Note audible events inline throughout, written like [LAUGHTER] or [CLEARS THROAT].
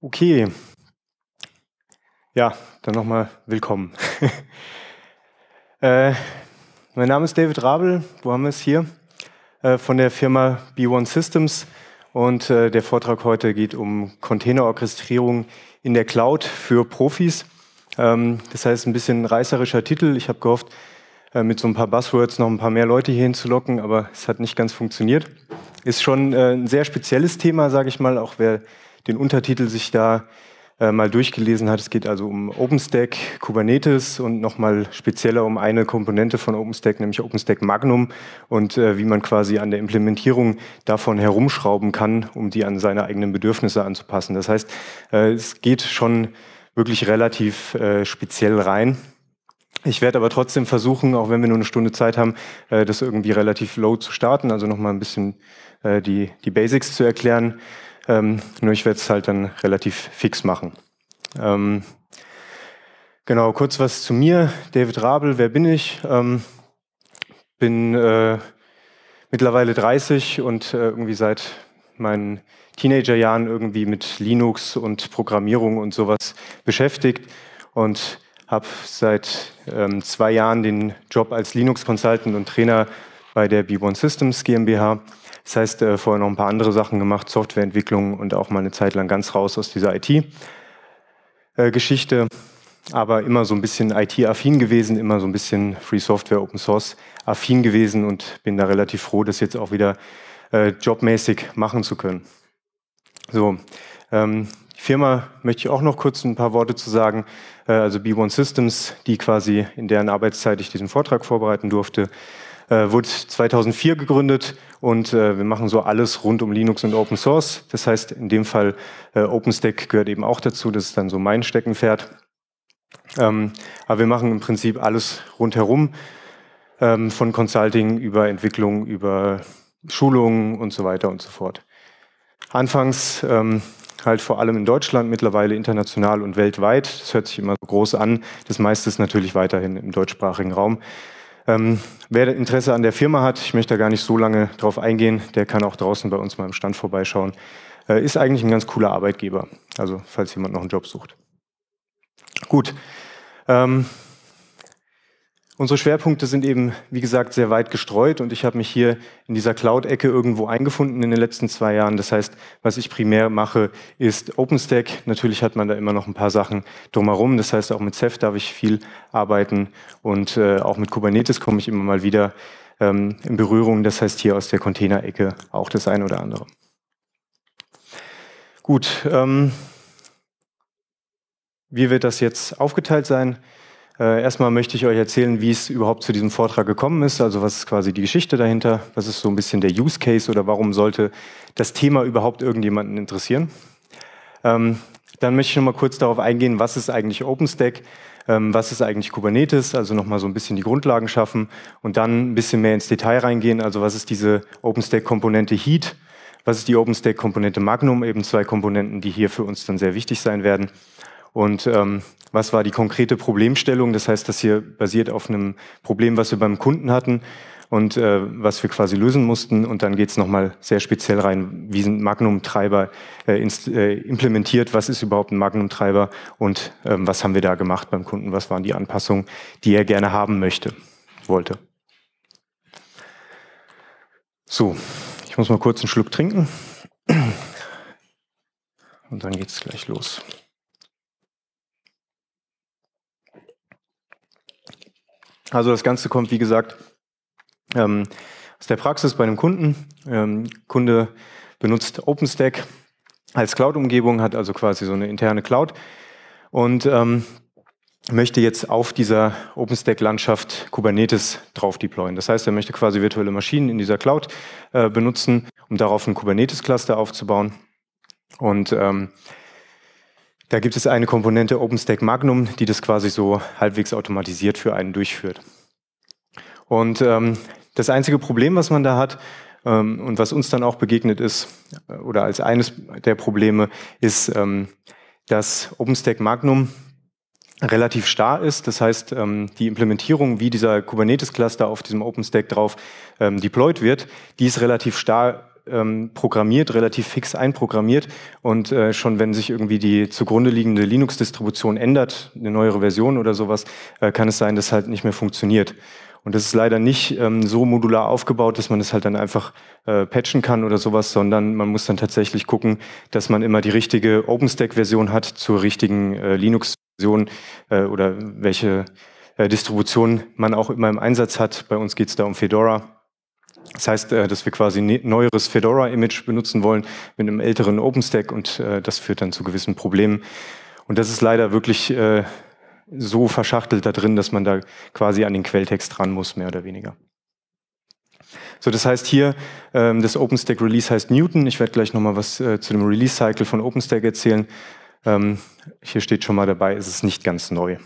Okay. Ja, dann nochmal willkommen. [LAUGHS] äh, mein Name ist David Rabel, wo haben wir es hier? Äh, von der Firma B1 Systems und äh, der Vortrag heute geht um Containerorchestrierung in der Cloud für Profis. Ähm, das heißt, ein bisschen reißerischer Titel. Ich habe gehofft, äh, mit so ein paar Buzzwords noch ein paar mehr Leute hier hinzulocken, aber es hat nicht ganz funktioniert. Ist schon äh, ein sehr spezielles Thema, sage ich mal, auch wer den Untertitel sich da äh, mal durchgelesen hat. Es geht also um OpenStack, Kubernetes und nochmal spezieller um eine Komponente von OpenStack, nämlich OpenStack Magnum und äh, wie man quasi an der Implementierung davon herumschrauben kann, um die an seine eigenen Bedürfnisse anzupassen. Das heißt, äh, es geht schon wirklich relativ äh, speziell rein. Ich werde aber trotzdem versuchen, auch wenn wir nur eine Stunde Zeit haben, äh, das irgendwie relativ low zu starten, also nochmal ein bisschen äh, die, die Basics zu erklären ähm, nur ich werde es halt dann relativ fix machen. Ähm, genau, kurz was zu mir. David Rabel, wer bin ich? Ähm, bin äh, mittlerweile 30 und äh, irgendwie seit meinen Teenagerjahren irgendwie mit Linux und Programmierung und sowas beschäftigt und habe seit ähm, zwei Jahren den Job als Linux Consultant und Trainer bei der B1 Systems GmbH das heißt, äh, vorher noch ein paar andere Sachen gemacht, Softwareentwicklung und auch mal eine Zeit lang ganz raus aus dieser IT-Geschichte. Äh, aber immer so ein bisschen IT-affin gewesen, immer so ein bisschen Free Software, Open Source affin gewesen und bin da relativ froh, das jetzt auch wieder äh, jobmäßig machen zu können. So, ähm, die Firma möchte ich auch noch kurz ein paar Worte zu sagen. Äh, also B1 Systems, die quasi in deren Arbeitszeit ich diesen Vortrag vorbereiten durfte, äh, wurde 2004 gegründet und äh, wir machen so alles rund um Linux und Open Source. Das heißt, in dem Fall äh, OpenStack gehört eben auch dazu, das ist dann so mein Steckenpferd. Ähm, aber wir machen im Prinzip alles rundherum, ähm, von Consulting über Entwicklung, über Schulungen und so weiter und so fort. Anfangs ähm, halt vor allem in Deutschland, mittlerweile international und weltweit. Das hört sich immer groß an. Das meiste ist natürlich weiterhin im deutschsprachigen Raum. Ähm, wer Interesse an der Firma hat, ich möchte da gar nicht so lange drauf eingehen, der kann auch draußen bei uns mal im Stand vorbeischauen. Äh, ist eigentlich ein ganz cooler Arbeitgeber, also falls jemand noch einen Job sucht. Gut. Ähm, Unsere Schwerpunkte sind eben, wie gesagt, sehr weit gestreut und ich habe mich hier in dieser Cloud-Ecke irgendwo eingefunden in den letzten zwei Jahren. Das heißt, was ich primär mache, ist OpenStack. Natürlich hat man da immer noch ein paar Sachen drumherum. Das heißt, auch mit Ceph darf ich viel arbeiten und äh, auch mit Kubernetes komme ich immer mal wieder ähm, in Berührung. Das heißt, hier aus der Container-Ecke auch das eine oder andere. Gut, ähm, wie wird das jetzt aufgeteilt sein? Äh, erstmal möchte ich euch erzählen, wie es überhaupt zu diesem Vortrag gekommen ist, also was ist quasi die Geschichte dahinter, was ist so ein bisschen der Use Case oder warum sollte das Thema überhaupt irgendjemanden interessieren. Ähm, dann möchte ich nochmal kurz darauf eingehen, was ist eigentlich OpenStack, ähm, was ist eigentlich Kubernetes, also nochmal so ein bisschen die Grundlagen schaffen und dann ein bisschen mehr ins Detail reingehen, also was ist diese OpenStack-Komponente Heat, was ist die OpenStack-Komponente Magnum, eben zwei Komponenten, die hier für uns dann sehr wichtig sein werden. Und ähm, was war die konkrete Problemstellung? Das heißt, das hier basiert auf einem Problem, was wir beim Kunden hatten und äh, was wir quasi lösen mussten. Und dann geht es nochmal sehr speziell rein, wie sind Magnum-Treiber äh, äh, implementiert, was ist überhaupt ein Magnum-Treiber und ähm, was haben wir da gemacht beim Kunden, was waren die Anpassungen, die er gerne haben möchte, wollte. So, ich muss mal kurz einen Schluck trinken. Und dann geht es gleich los. Also das Ganze kommt, wie gesagt, ähm, aus der Praxis bei einem Kunden. Ähm, Kunde benutzt OpenStack als Cloud-Umgebung, hat also quasi so eine interne Cloud und ähm, möchte jetzt auf dieser OpenStack-Landschaft Kubernetes drauf deployen. Das heißt, er möchte quasi virtuelle Maschinen in dieser Cloud äh, benutzen, um darauf ein Kubernetes-Cluster aufzubauen. Und ähm, da gibt es eine Komponente OpenStack Magnum, die das quasi so halbwegs automatisiert für einen durchführt. Und ähm, das einzige Problem, was man da hat ähm, und was uns dann auch begegnet ist, äh, oder als eines der Probleme, ist, ähm, dass OpenStack Magnum relativ starr ist. Das heißt, ähm, die Implementierung, wie dieser Kubernetes-Cluster auf diesem OpenStack drauf ähm, deployed wird, die ist relativ starr ähm, programmiert, relativ fix einprogrammiert. Und äh, schon wenn sich irgendwie die zugrunde liegende Linux-Distribution ändert, eine neuere Version oder sowas, äh, kann es sein, dass halt nicht mehr funktioniert. Und das ist leider nicht ähm, so modular aufgebaut, dass man es das halt dann einfach äh, patchen kann oder sowas, sondern man muss dann tatsächlich gucken, dass man immer die richtige OpenStack-Version hat zur richtigen äh, Linux-Version äh, oder welche äh, Distribution man auch immer im Einsatz hat. Bei uns geht es da um Fedora. Das heißt, äh, dass wir quasi ne-, neueres Fedora-Image benutzen wollen mit einem älteren OpenStack und äh, das führt dann zu gewissen Problemen. Und das ist leider wirklich äh, so verschachtelt da drin, dass man da quasi an den Quelltext ran muss, mehr oder weniger. So, das heißt hier, ähm, das OpenStack Release heißt Newton. Ich werde gleich nochmal was zu dem Release-Cycle von OpenStack erzählen. Ähm, hier steht schon mal dabei, es ist nicht ganz neu.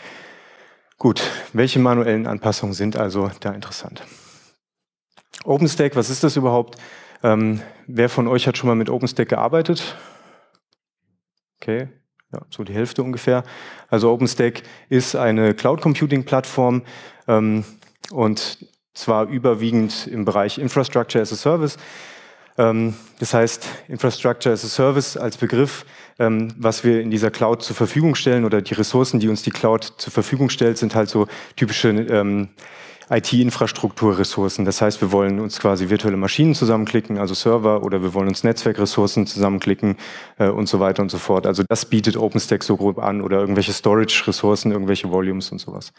[CLEARS THROAT] Gut, welche manuellen Anpassungen sind also da interessant? OpenStack, was ist das überhaupt? Ähm, wer von euch hat schon mal mit OpenStack gearbeitet? Okay, ja, so die Hälfte ungefähr. Also OpenStack ist eine Cloud Computing Plattform ähm, und zwar überwiegend im Bereich Infrastructure as a Service. Ähm, das heißt, Infrastructure as a Service als Begriff, ähm, was wir in dieser Cloud zur Verfügung stellen oder die Ressourcen, die uns die Cloud zur Verfügung stellt, sind halt so typische ähm, IT-Infrastrukturressourcen. Das heißt, wir wollen uns quasi virtuelle Maschinen zusammenklicken, also Server, oder wir wollen uns Netzwerkressourcen zusammenklicken äh, und so weiter und so fort. Also das bietet OpenStack so grob an oder irgendwelche Storage-Ressourcen, irgendwelche Volumes und sowas.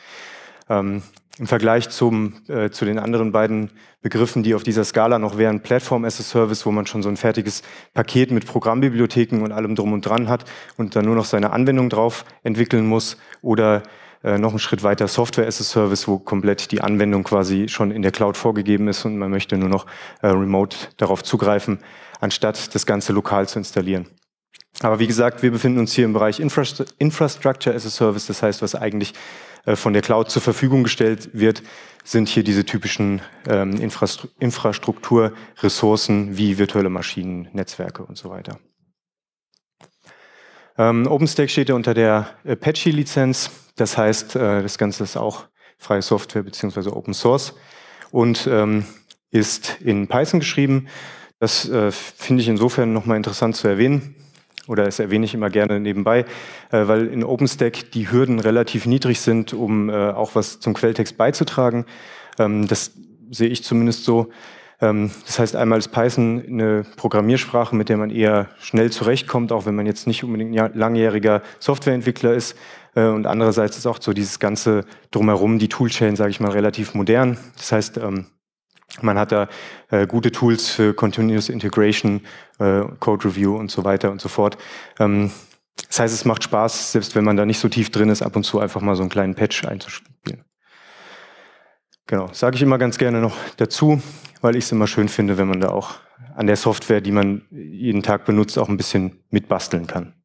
Ähm, Im Vergleich zum, äh, zu den anderen beiden Begriffen, die auf dieser Skala noch wären, Platform as a Service, wo man schon so ein fertiges Paket mit Programmbibliotheken und allem drum und dran hat und dann nur noch seine Anwendung drauf entwickeln muss oder äh, noch einen Schritt weiter Software as a Service, wo komplett die Anwendung quasi schon in der Cloud vorgegeben ist und man möchte nur noch äh, remote darauf zugreifen, anstatt das Ganze lokal zu installieren. Aber wie gesagt, wir befinden uns hier im Bereich Infrastructure as a Service, das heißt, was eigentlich äh, von der Cloud zur Verfügung gestellt wird, sind hier diese typischen ähm, Infrastrukturressourcen wie virtuelle Maschinen, Netzwerke und so weiter. Ähm, OpenStack steht ja unter der Apache-Lizenz. Das heißt, äh, das Ganze ist auch freie Software beziehungsweise Open Source und ähm, ist in Python geschrieben. Das äh, finde ich insofern nochmal interessant zu erwähnen oder das erwähne ich immer gerne nebenbei, äh, weil in OpenStack die Hürden relativ niedrig sind, um äh, auch was zum Quelltext beizutragen. Ähm, das sehe ich zumindest so. Ähm, das heißt, einmal ist Python eine Programmiersprache, mit der man eher schnell zurechtkommt, auch wenn man jetzt nicht unbedingt langjähriger Softwareentwickler ist. Äh, und andererseits ist auch so dieses ganze Drumherum, die Toolchain, sage ich mal, relativ modern. Das heißt, ähm, man hat da äh, gute Tools für Continuous Integration, äh, Code Review und so weiter und so fort. Ähm, das heißt, es macht Spaß, selbst wenn man da nicht so tief drin ist, ab und zu einfach mal so einen kleinen Patch einzuspielen. Genau, sage ich immer ganz gerne noch dazu, weil ich es immer schön finde, wenn man da auch an der Software, die man jeden Tag benutzt, auch ein bisschen mitbasteln kann.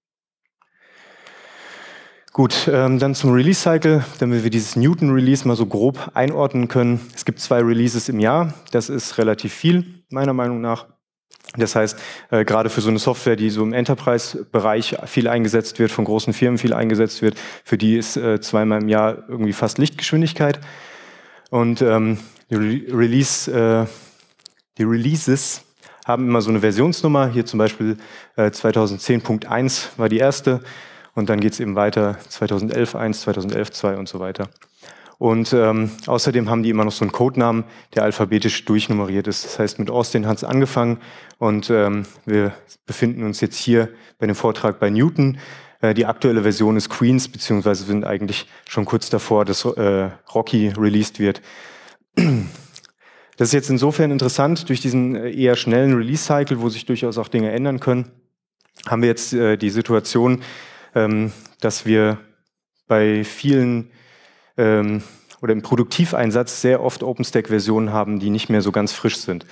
Gut, ähm, dann zum Release-Cycle, damit wir dieses Newton-Release mal so grob einordnen können. Es gibt zwei Releases im Jahr, das ist relativ viel, meiner Meinung nach. Das heißt, äh, gerade für so eine Software, die so im Enterprise-Bereich viel eingesetzt wird, von großen Firmen viel eingesetzt wird, für die ist äh, zweimal im Jahr irgendwie fast Lichtgeschwindigkeit. Und ähm, die, Re Release, äh, die Releases haben immer so eine Versionsnummer. Hier zum Beispiel äh, 2010.1 war die erste. Und dann geht es eben weiter 2011.1, 2011.2 und so weiter. Und ähm, außerdem haben die immer noch so einen Codenamen, der alphabetisch durchnummeriert ist. Das heißt, mit Austin hat es angefangen und ähm, wir befinden uns jetzt hier bei dem Vortrag bei Newton. Äh, die aktuelle Version ist Queens, beziehungsweise sind eigentlich schon kurz davor, dass äh, Rocky released wird. Das ist jetzt insofern interessant, durch diesen äh, eher schnellen Release-Cycle, wo sich durchaus auch Dinge ändern können, haben wir jetzt die Situation, ähm, dass wir bei vielen ähm, oder im Produktiveinsatz sehr oft OpenStack-Versionen haben, die nicht mehr so ganz frisch sind.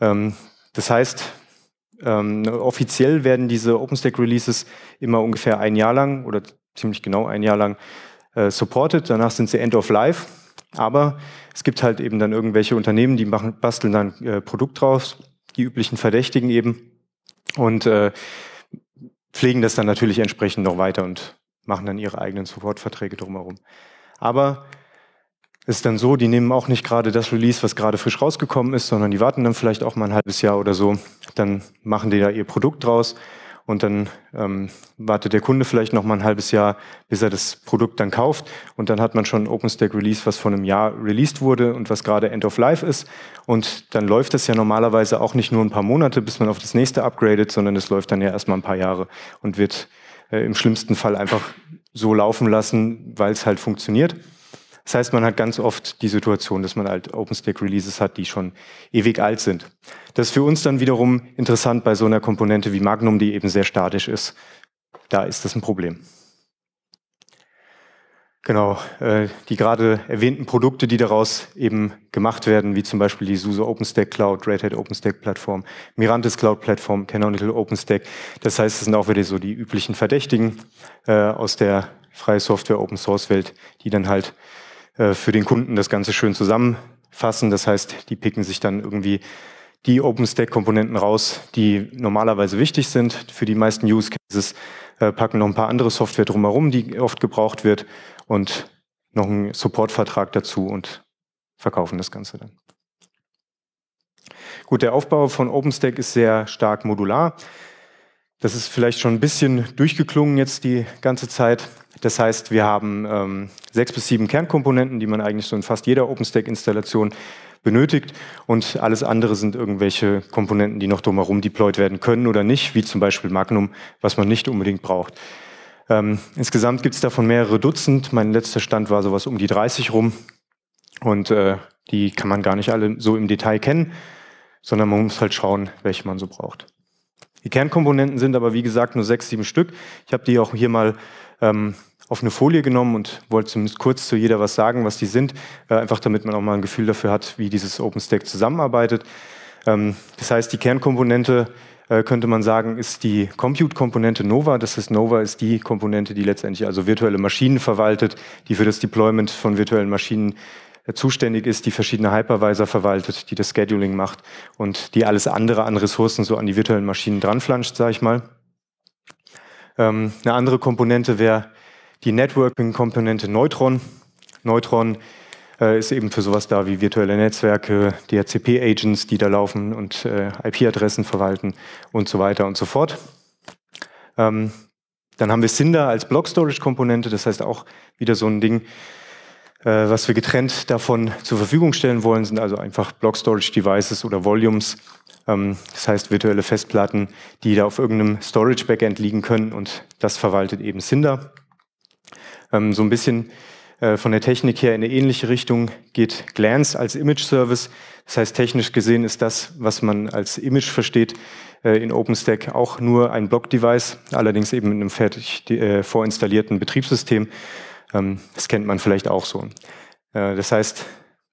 Ähm, das heißt, ähm, offiziell werden diese OpenStack-Releases immer ungefähr ein Jahr lang oder ziemlich genau ein Jahr lang äh, supported. Danach sind sie End of Life. Aber es gibt halt eben dann irgendwelche Unternehmen, die machen, basteln dann äh, Produkt draus, die üblichen Verdächtigen eben und äh, pflegen das dann natürlich entsprechend noch weiter und machen dann ihre eigenen Supportverträge drumherum. Aber ist dann so, die nehmen auch nicht gerade das Release, was gerade frisch rausgekommen ist, sondern die warten dann vielleicht auch mal ein halbes Jahr oder so. Dann machen die da ihr Produkt draus und dann ähm, wartet der Kunde vielleicht noch mal ein halbes Jahr, bis er das Produkt dann kauft und dann hat man schon ein OpenStack Release, was vor einem Jahr released wurde und was gerade End of Life ist und dann läuft das ja normalerweise auch nicht nur ein paar Monate, bis man auf das nächste upgradet, sondern es läuft dann ja erstmal ein paar Jahre und wird äh, im schlimmsten Fall einfach so laufen lassen, weil es halt funktioniert. Das heißt, man hat ganz oft die Situation, dass man halt OpenStack-Releases hat, die schon ewig alt sind. Das ist für uns dann wiederum interessant bei so einer Komponente wie Magnum, die eben sehr statisch ist. Da ist das ein Problem. Genau, äh, die gerade erwähnten Produkte, die daraus eben gemacht werden, wie zum Beispiel die SUSE OpenStack Cloud, Red Hat OpenStack Plattform, Mirantis Cloud Plattform, Canonical OpenStack. Das heißt, es sind auch wieder so die üblichen Verdächtigen äh, aus der freien Software Open Source Welt, die dann halt äh, für den Kunden das Ganze schön zusammenfassen. Das heißt, die picken sich dann irgendwie die OpenStack-Komponenten raus, die normalerweise wichtig sind für die meisten Use Cases, äh, packen noch ein paar andere Software drumherum, die oft gebraucht wird und noch einen Supportvertrag dazu und verkaufen das Ganze dann. Gut, der Aufbau von OpenStack ist sehr stark modular. Das ist vielleicht schon ein bisschen durchgeklungen jetzt die ganze Zeit. Das heißt, wir haben ähm, sechs bis sieben Kernkomponenten, die man eigentlich so in fast jeder OpenStack-Installation benötigt. Und alles andere sind irgendwelche Komponenten, die noch drumherum deployed werden können oder nicht, wie zum Beispiel Magnum, was man nicht unbedingt braucht. Ähm, insgesamt gibt es davon mehrere Dutzend. Mein letzter Stand war sowas um die 30 rum. Und äh, die kann man gar nicht alle so im Detail kennen, sondern man muss halt schauen, welche man so braucht. Die Kernkomponenten sind aber wie gesagt nur sechs, sieben Stück. Ich habe die auch hier mal ähm, auf eine Folie genommen und wollte zumindest kurz zu jeder was sagen, was die sind, äh, einfach damit man auch mal ein Gefühl dafür hat, wie dieses OpenStack zusammenarbeitet. Ähm, das heißt, die Kernkomponente äh, könnte man sagen, ist die Compute-Komponente Nova. Das heißt, Nova ist die Komponente, die letztendlich also virtuelle Maschinen verwaltet, die für das Deployment von virtuellen Maschinen zuständig ist, die verschiedene Hypervisor verwaltet, die das Scheduling macht und die alles andere an Ressourcen so an die virtuellen Maschinen dranflanscht, sage ich mal. Ähm, eine andere Komponente wäre die Networking-Komponente Neutron. Neutron äh, ist eben für sowas da wie virtuelle Netzwerke, DHCP-Agents, die da laufen und äh, IP-Adressen verwalten und so weiter und so fort. Ähm, dann haben wir Cinder als Block-Storage-Komponente, das heißt auch wieder so ein Ding, äh, was wir getrennt davon zur Verfügung stellen wollen, sind also einfach Block Storage Devices oder Volumes. Ähm, das heißt virtuelle Festplatten, die da auf irgendeinem Storage Backend liegen können und das verwaltet eben Cinder. Ähm, so ein bisschen äh, von der Technik her in eine ähnliche Richtung geht Glance als Image Service. Das heißt, technisch gesehen ist das, was man als Image versteht, äh, in OpenStack auch nur ein Block-Device, allerdings eben in einem fertig vorinstallierten Betriebssystem. Ähm, das kennt man vielleicht auch so. Äh, das heißt,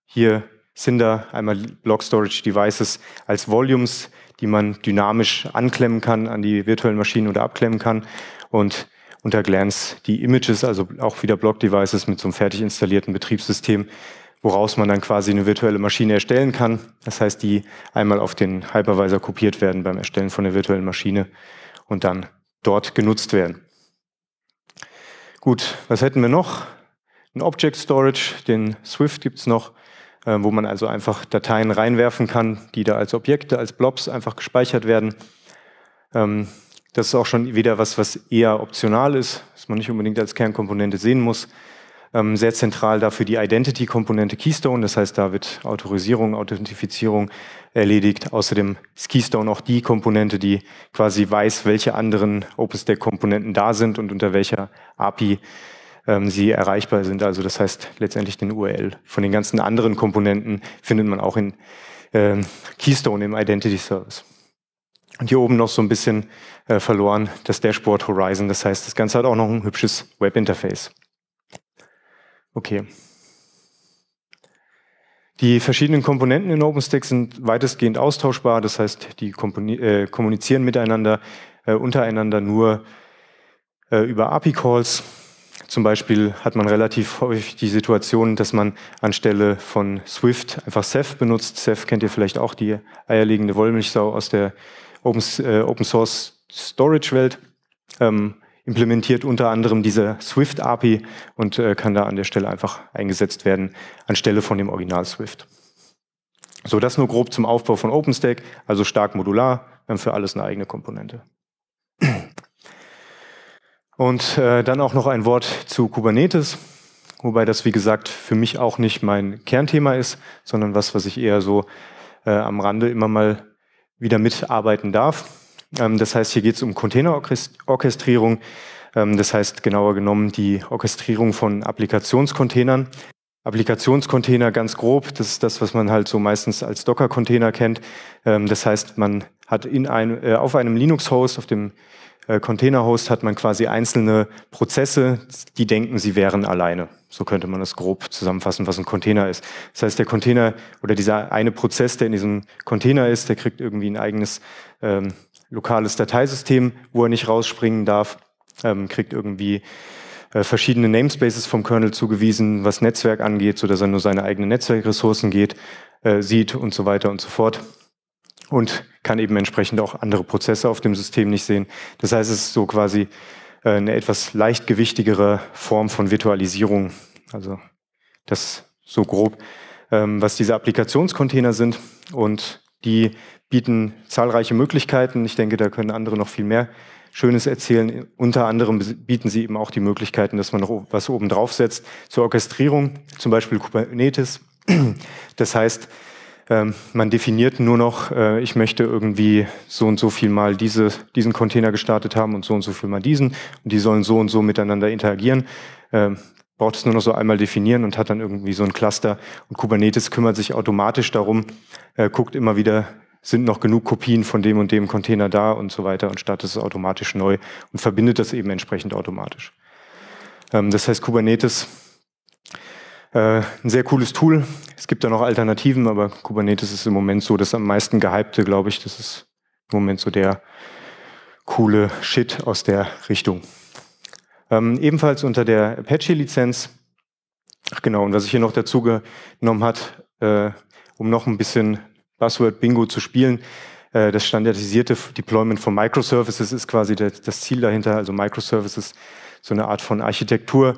hier sind da einmal Block Storage Devices als Volumes, die man dynamisch anklemmen kann an die virtuellen Maschinen oder abklemmen kann und unter Glance die Images, also auch wieder Block Devices mit so einem fertig installierten Betriebssystem, woraus man dann quasi eine virtuelle Maschine erstellen kann. Das heißt, die einmal auf den Hypervisor kopiert werden beim Erstellen von der virtuellen Maschine und dann dort genutzt werden. Gut, was hätten wir noch? Ein Object Storage, den Swift gibt es noch, äh, wo man also einfach Dateien reinwerfen kann, die da als Objekte, als Blobs einfach gespeichert werden. Ähm, das ist auch schon wieder was, was eher optional ist, was man nicht unbedingt als Kernkomponente sehen muss ähm, sehr zentral dafür die Identity-Komponente Keystone. Das heißt, da wird Autorisierung, Authentifizierung erledigt. Außerdem ist Keystone auch die Komponente, die quasi weiß, welche anderen OpenStack-Komponenten da sind und unter welcher API ähm, sie erreichbar sind. Also das heißt letztendlich den URL. Von den ganzen anderen Komponenten findet man auch in ähm, Keystone im Identity Service. Und hier oben noch so ein bisschen äh, verloren das Dashboard Horizon. Das heißt, das Ganze hat auch noch ein hübsches Webinterface. interface Okay. Die verschiedenen Komponenten in OpenStack sind weitestgehend austauschbar, das heißt, die äh, kommunizieren miteinander, äh, untereinander nur äh, über API-Calls. Zum Beispiel hat man relativ häufig die Situation, dass man anstelle von Swift einfach Ceph benutzt. Ceph kennt ihr vielleicht auch, die eierlegende Wollmilchsau aus der äh, Open, Source Storage Welt. Ähm, implementiert unter anderem diese Swift-API und äh, kann da an der Stelle einfach eingesetzt werden, anstelle von dem Original Swift. So, das nur grob zum Aufbau von OpenStack, also stark modular, wir haben für alles eine eigene Komponente. Und äh, dann auch noch ein Wort zu Kubernetes, wobei das, wie gesagt, für mich auch nicht mein Kernthema ist, sondern was, was ich eher so äh, am Rande immer mal wieder mitarbeiten darf. Ähm, das heißt, hier geht es um Containerorchestrierung. Ähm, das heißt, genauer genommen, die Orchestrierung von Applikationscontainern. Applikationscontainer ganz grob, das ist das, was man halt so meistens als Docker-Container kennt. Ähm, das heißt, man hat in ein, äh, auf einem Linux-Host, auf dem äh, Container-Host, hat man quasi einzelne Prozesse, die denken, sie wären alleine. So könnte man das grob zusammenfassen, was ein Container ist. Das heißt, der Container oder dieser eine Prozess, der in diesem Container ist, der kriegt irgendwie ein eigenes ähm, lokales Dateisystem, wo er nicht rausspringen darf, ähm, kriegt irgendwie äh, verschiedene Namespaces vom Kernel zugewiesen, was Netzwerk angeht, sodass er nur seine eigenen Netzwerkressourcen geht, äh, sieht und so weiter und so fort. Und kann eben entsprechend auch andere Prozesse auf dem System nicht sehen. Das heißt, es ist so quasi äh, eine etwas leichtgewichtigere Form von Virtualisierung. Also das so grob, ähm, was diese Applikationscontainer sind. Und die bieten zahlreiche Möglichkeiten. Ich denke, da können andere noch viel mehr Schönes erzählen. Unter anderem bieten sie eben auch die Möglichkeiten, dass man noch was oben drauf setzt zur Orchestrierung, zum Beispiel Kubernetes. Das heißt, ähm, man definiert nur noch, äh, ich möchte irgendwie so und so viel mal diese, diesen Container gestartet haben und so und so viel mal diesen und die sollen so und so miteinander interagieren. Ähm, braucht es nur noch so einmal definieren und hat dann irgendwie so ein Cluster. Und Kubernetes kümmert sich automatisch darum, äh, guckt immer wieder, sind noch genug Kopien von dem und dem Container da und so weiter und startet es automatisch neu und verbindet das eben entsprechend automatisch. Ähm, das heißt, Kubernetes, äh, ein sehr cooles Tool. Es gibt da noch Alternativen, aber Kubernetes ist im Moment so das am meisten gehypte, glaube ich. Das ist im Moment so der coole Shit aus der Richtung. Ähm, ebenfalls unter der Apache-Lizenz. Ach genau, und was ich hier noch dazu genommen hat, äh, um noch ein bisschen Buzzword-Bingo zu spielen, äh, das standardisierte Deployment von Microservices ist quasi der, das Ziel dahinter. Also Microservices, so eine Art von Architektur,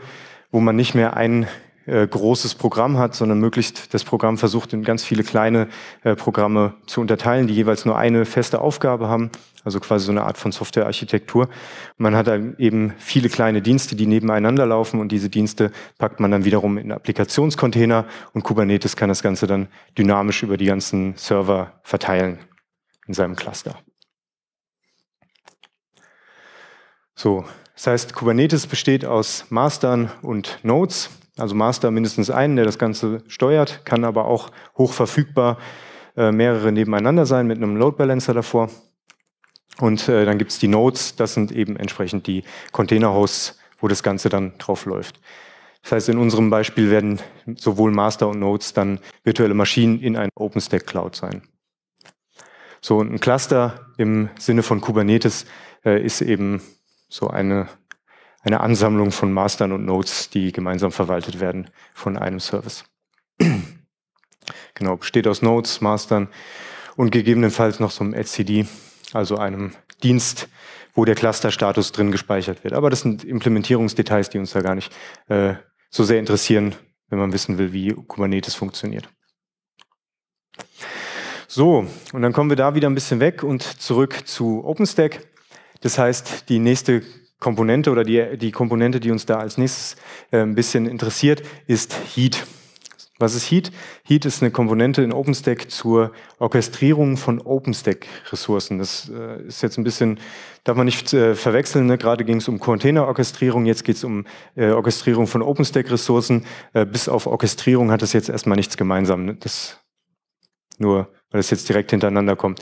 wo man nicht mehr einen äh, großes Programm hat, sondern möglichst das Programm versucht, in ganz viele kleine äh, Programme zu unterteilen, die jeweils nur eine feste Aufgabe haben, also quasi so eine Art von Softwarearchitektur. Man hat eben viele kleine Dienste, die nebeneinander laufen und diese Dienste packt man dann wiederum in Applikationscontainer und Kubernetes kann das Ganze dann dynamisch über die ganzen Server verteilen in seinem Cluster. So, das heißt, Kubernetes besteht aus Mastern und Nodes. Also Master mindestens einen, der das Ganze steuert, kann aber auch hochverfügbar äh, mehrere nebeneinander sein mit einem Load Balancer davor. Und äh, dann gibt es die Nodes, das sind eben entsprechend die Containerhosts, wo das Ganze dann drauf läuft. Das heißt, in unserem Beispiel werden sowohl Master und Nodes dann virtuelle Maschinen in einer OpenStack Cloud sein. So, ein Cluster im Sinne von Kubernetes äh, ist eben so eine eine Ansammlung von Mastern und Nodes, die gemeinsam verwaltet werden von einem Service. [CLEARS THROAT] genau, besteht aus Nodes, Mastern und gegebenenfalls noch so einem etcd, also einem Dienst, wo der Clusterstatus drin gespeichert wird. Aber das sind Implementierungsdetails, die uns da gar nicht äh, so sehr interessieren, wenn man wissen will, wie Kubernetes funktioniert. So, und dann kommen wir da wieder ein bisschen weg und zurück zu OpenStack. Das heißt, die nächste Komponente oder die, die Komponente, die uns da als nächstes äh, ein bisschen interessiert, ist Heat. Was ist Heat? Heat ist eine Komponente in OpenStack zur Orchestrierung von OpenStack-Ressourcen. Das äh, ist jetzt ein bisschen, darf man nicht äh, verwechseln. Ne? Gerade ging es um Container-Orchestrierung, jetzt geht es um äh, Orchestrierung von OpenStack-Ressourcen. Äh, bis auf Orchestrierung hat das jetzt erstmal nichts gemeinsam. Ne? Das nur, weil das jetzt direkt hintereinander kommt.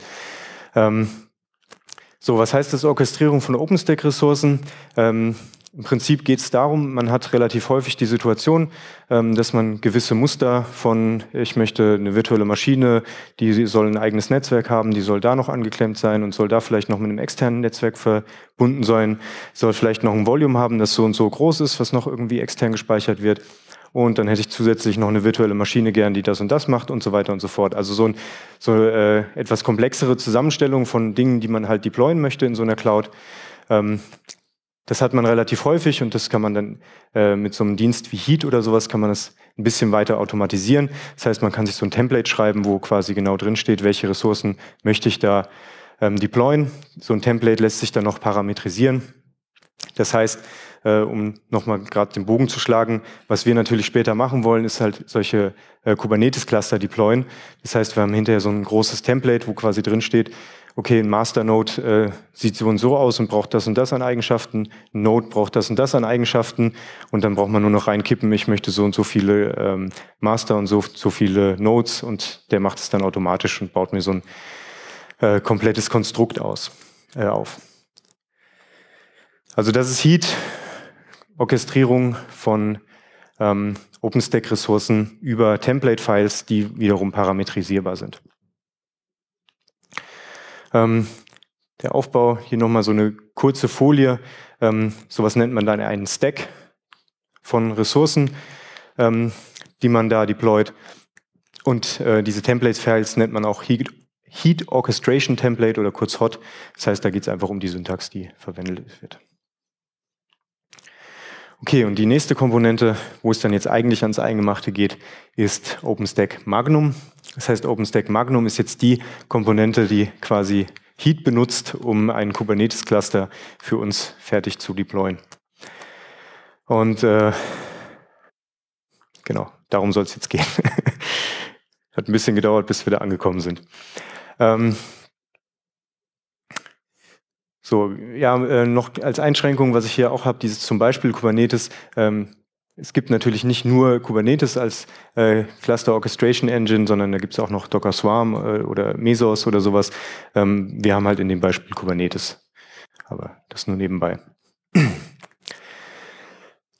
Ähm, so, was heißt das Orchestrierung von OpenStack-Ressourcen? Ähm, Im Prinzip geht es darum, man hat relativ häufig die Situation, ähm, dass man gewisse Muster von, ich möchte eine virtuelle Maschine, die soll ein eigenes Netzwerk haben, die soll da noch angeklemmt sein und soll da vielleicht noch mit einem externen Netzwerk verbunden sein, soll vielleicht noch ein Volume haben, das so und so groß ist, was noch irgendwie extern gespeichert wird und dann hätte ich zusätzlich noch eine virtuelle Maschine gern, die das und das macht und so weiter und so fort. Also so, ein, so äh, etwas komplexere Zusammenstellung von Dingen, die man halt deployen möchte in so einer Cloud. Ähm, das hat man relativ häufig und das kann man dann äh, mit so einem Dienst wie Heat oder sowas kann man das ein bisschen weiter automatisieren. Das heißt, man kann sich so ein Template schreiben, wo quasi genau drin steht, welche Ressourcen möchte ich da ähm, deployen. So ein Template lässt sich dann noch parametrisieren. Das heißt, äh, um nochmal gerade den Bogen zu schlagen. Was wir natürlich später machen wollen, ist halt solche äh, Kubernetes-Cluster deployen. Das heißt, wir haben hinterher so ein großes Template, wo quasi drin steht, okay, ein Masternode äh, sieht so und so aus und braucht das und das an Eigenschaften, ein Node braucht das und das an Eigenschaften und dann braucht man nur noch reinkippen, ich möchte so und so viele ähm, Master und so, so viele Nodes und der macht es dann automatisch und baut mir so ein äh, komplettes Konstrukt aus, äh, auf. Also das ist Heat. Orchestrierung von ähm, OpenStack-Ressourcen über Template-Files, die wiederum parametrisierbar sind. Ähm, der Aufbau, hier nochmal so eine kurze Folie. Ähm, sowas nennt man dann einen Stack von Ressourcen, ähm, die man da deployt. Und äh, diese Template-Files nennt man auch Heat, Heat Orchestration Template oder kurz HOT. Das heißt, da geht es einfach um die Syntax, die verwendet wird. Okay, und die nächste Komponente, wo es dann jetzt eigentlich ans Eingemachte geht, ist OpenStack Magnum. Das heißt, OpenStack Magnum ist jetzt die Komponente, die quasi Heat benutzt, um einen Kubernetes-Cluster für uns fertig zu deployen. Und äh, genau, darum soll es jetzt gehen. [LAUGHS] Hat ein bisschen gedauert, bis wir da angekommen sind. Ähm, so, ja, äh, noch als Einschränkung, was ich hier auch habe, dieses zum Beispiel Kubernetes. Ähm, es gibt natürlich nicht nur Kubernetes als äh, Cluster Orchestration Engine, sondern da gibt es auch noch Docker Swarm äh, oder Mesos oder sowas. Ähm, wir haben halt in dem Beispiel Kubernetes. Aber das nur nebenbei.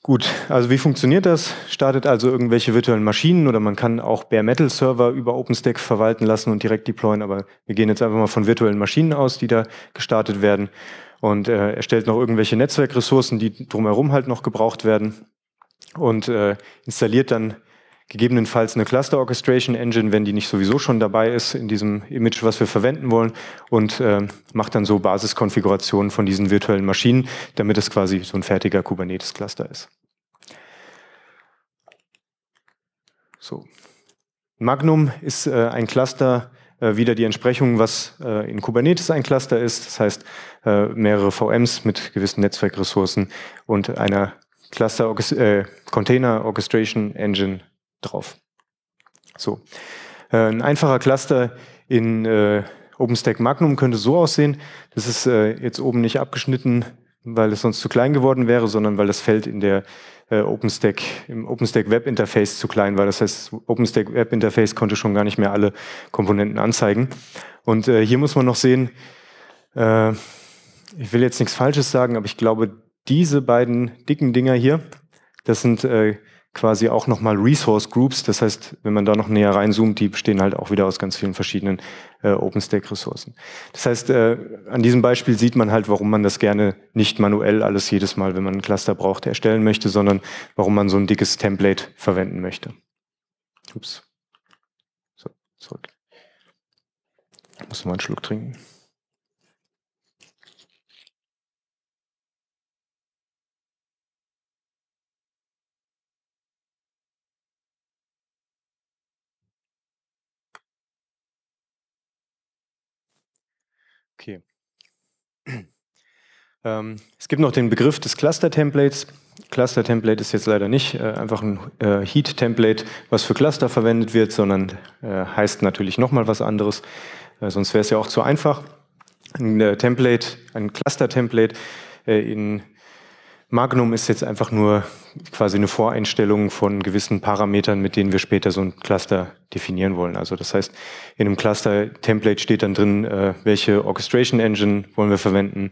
Gut, also wie funktioniert das? Startet also irgendwelche virtuellen Maschinen oder man kann auch Bare Metal Server über OpenStack verwalten lassen und direkt deployen, aber wir gehen jetzt einfach mal von virtuellen Maschinen aus, die da gestartet werden und äh, erstellt noch irgendwelche Netzwerkressourcen, die drumherum halt noch gebraucht werden und äh, installiert dann gegebenenfalls eine Cluster Orchestration Engine, wenn die nicht sowieso schon dabei ist in diesem Image, was wir verwenden wollen und äh, macht dann so Basiskonfigurationen von diesen virtuellen Maschinen, damit es quasi so ein fertiger Kubernetes Cluster ist. So. Magnum ist äh, ein Cluster, äh, wieder die Entsprechung, was äh, in Kubernetes ein Cluster ist. Das heißt, äh, mehrere VMs mit gewissen Netzwerkressourcen und einer Cluster -Orchest äh, Container Orchestration Engine drauf. So. Äh, ein einfacher Cluster in OpenStack Magnum könnte so aussehen. Das ist jetzt oben nicht abgeschnitten weil es sonst zu klein geworden wäre, sondern weil das Feld in der äh, OpenStack, im OpenStack Web Interface zu klein war. Das heißt, OpenStack Web Interface konnte schon gar nicht mehr alle Komponenten anzeigen. Und äh, hier muss man noch sehen, äh, ich will jetzt nichts Falsches sagen, aber ich glaube, diese beiden dicken Dinger hier, das sind äh, quasi auch nochmal Resource Groups. Das heißt, wenn man da noch näher reinzoomt, die bestehen halt auch wieder aus ganz vielen verschiedenen äh, OpenStack-Ressourcen. Das heißt, äh, an diesem Beispiel sieht man halt, warum man das gerne nicht manuell alles jedes Mal, wenn man einen Cluster braucht, erstellen möchte, sondern warum man so ein dickes Template verwenden möchte. Ups. So, zurück. Ich muss mal einen Schluck trinken. Ähm, es gibt noch den Begriff des Cluster-Templates. Cluster-Template ist jetzt leider nicht äh, einfach ein äh, Heat-Template, was für Cluster verwendet wird, sondern äh, heißt natürlich nochmal was anderes. Äh, sonst wäre es ja auch zu einfach. Ein äh, Template, ein Cluster-Template äh, in Magnum ist jetzt einfach nur quasi eine Voreinstellung von gewissen Parametern, mit denen wir später so ein Cluster definieren wollen. Also das heißt, in einem Cluster-Template steht dann drin, welche Orchestration Engine wollen wir verwenden,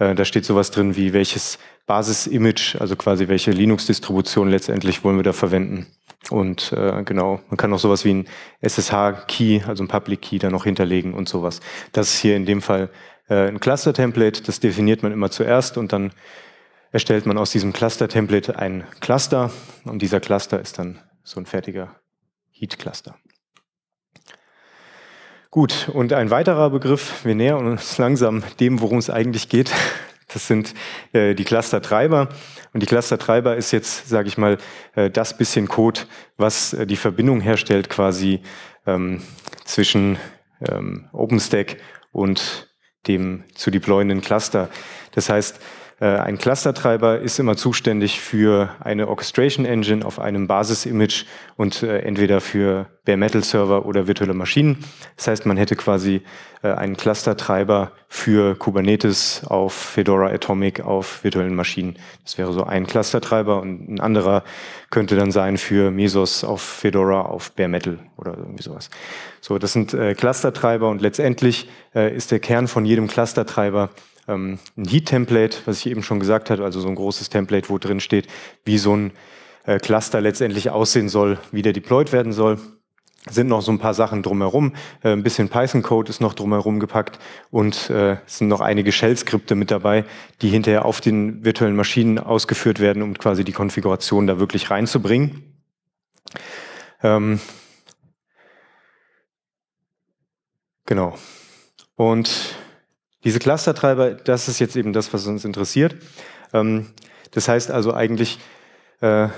äh, da steht sowas drin wie welches Basis-Image, also quasi welche Linux-Distribution letztendlich wollen wir da verwenden. Und äh, genau, man kann auch sowas wie ein SSH-Key, also ein Public Key, da noch hinterlegen und sowas. Das ist hier in dem Fall äh, ein Cluster-Template, das definiert man immer zuerst und dann erstellt man aus diesem Cluster-Template ein Cluster und dieser Cluster ist dann so ein fertiger Heat-Cluster. Gut, und ein weiterer Begriff, wir nähern uns langsam dem, worum es eigentlich geht. Das sind äh, die Clustertreiber. Und die Clustertreiber ist jetzt, sage ich mal, äh, das bisschen Code, was äh, die Verbindung herstellt quasi ähm, zwischen ähm, OpenStack und dem zu deployenden Cluster. Das heißt, äh, ein Clustertreiber ist immer zuständig für eine Orchestration Engine auf einem Basis-Image und äh, entweder für Bare Metal Server oder virtuelle Maschinen. Das heißt, man hätte quasi äh, einen Clustertreiber für Kubernetes auf Fedora Atomic auf virtuellen Maschinen. Das wäre so ein Clustertreiber und ein anderer könnte dann sein für Mesos auf Fedora auf Bare Metal oder irgendwie sowas. So, das sind äh, Clustertreiber und letztendlich äh, ist der Kern von jedem Clustertreiber ähm, ein Heat-Template, was ich eben schon gesagt hatte, also so ein großes Template, wo drin steht, wie so ein äh, Cluster letztendlich aussehen soll, wie der deployed werden soll. Sind noch so ein paar Sachen drumherum. Äh, ein bisschen Python-Code ist noch drumherum gepackt und äh, sind noch einige Shell-Skripte mit dabei, die hinterher auf den virtuellen Maschinen ausgeführt werden, um quasi die Konfiguration da wirklich reinzubringen. Ähm genau. Und diese Clustertreiber, das ist jetzt eben das, was uns interessiert. Ähm, das heißt also eigentlich, äh,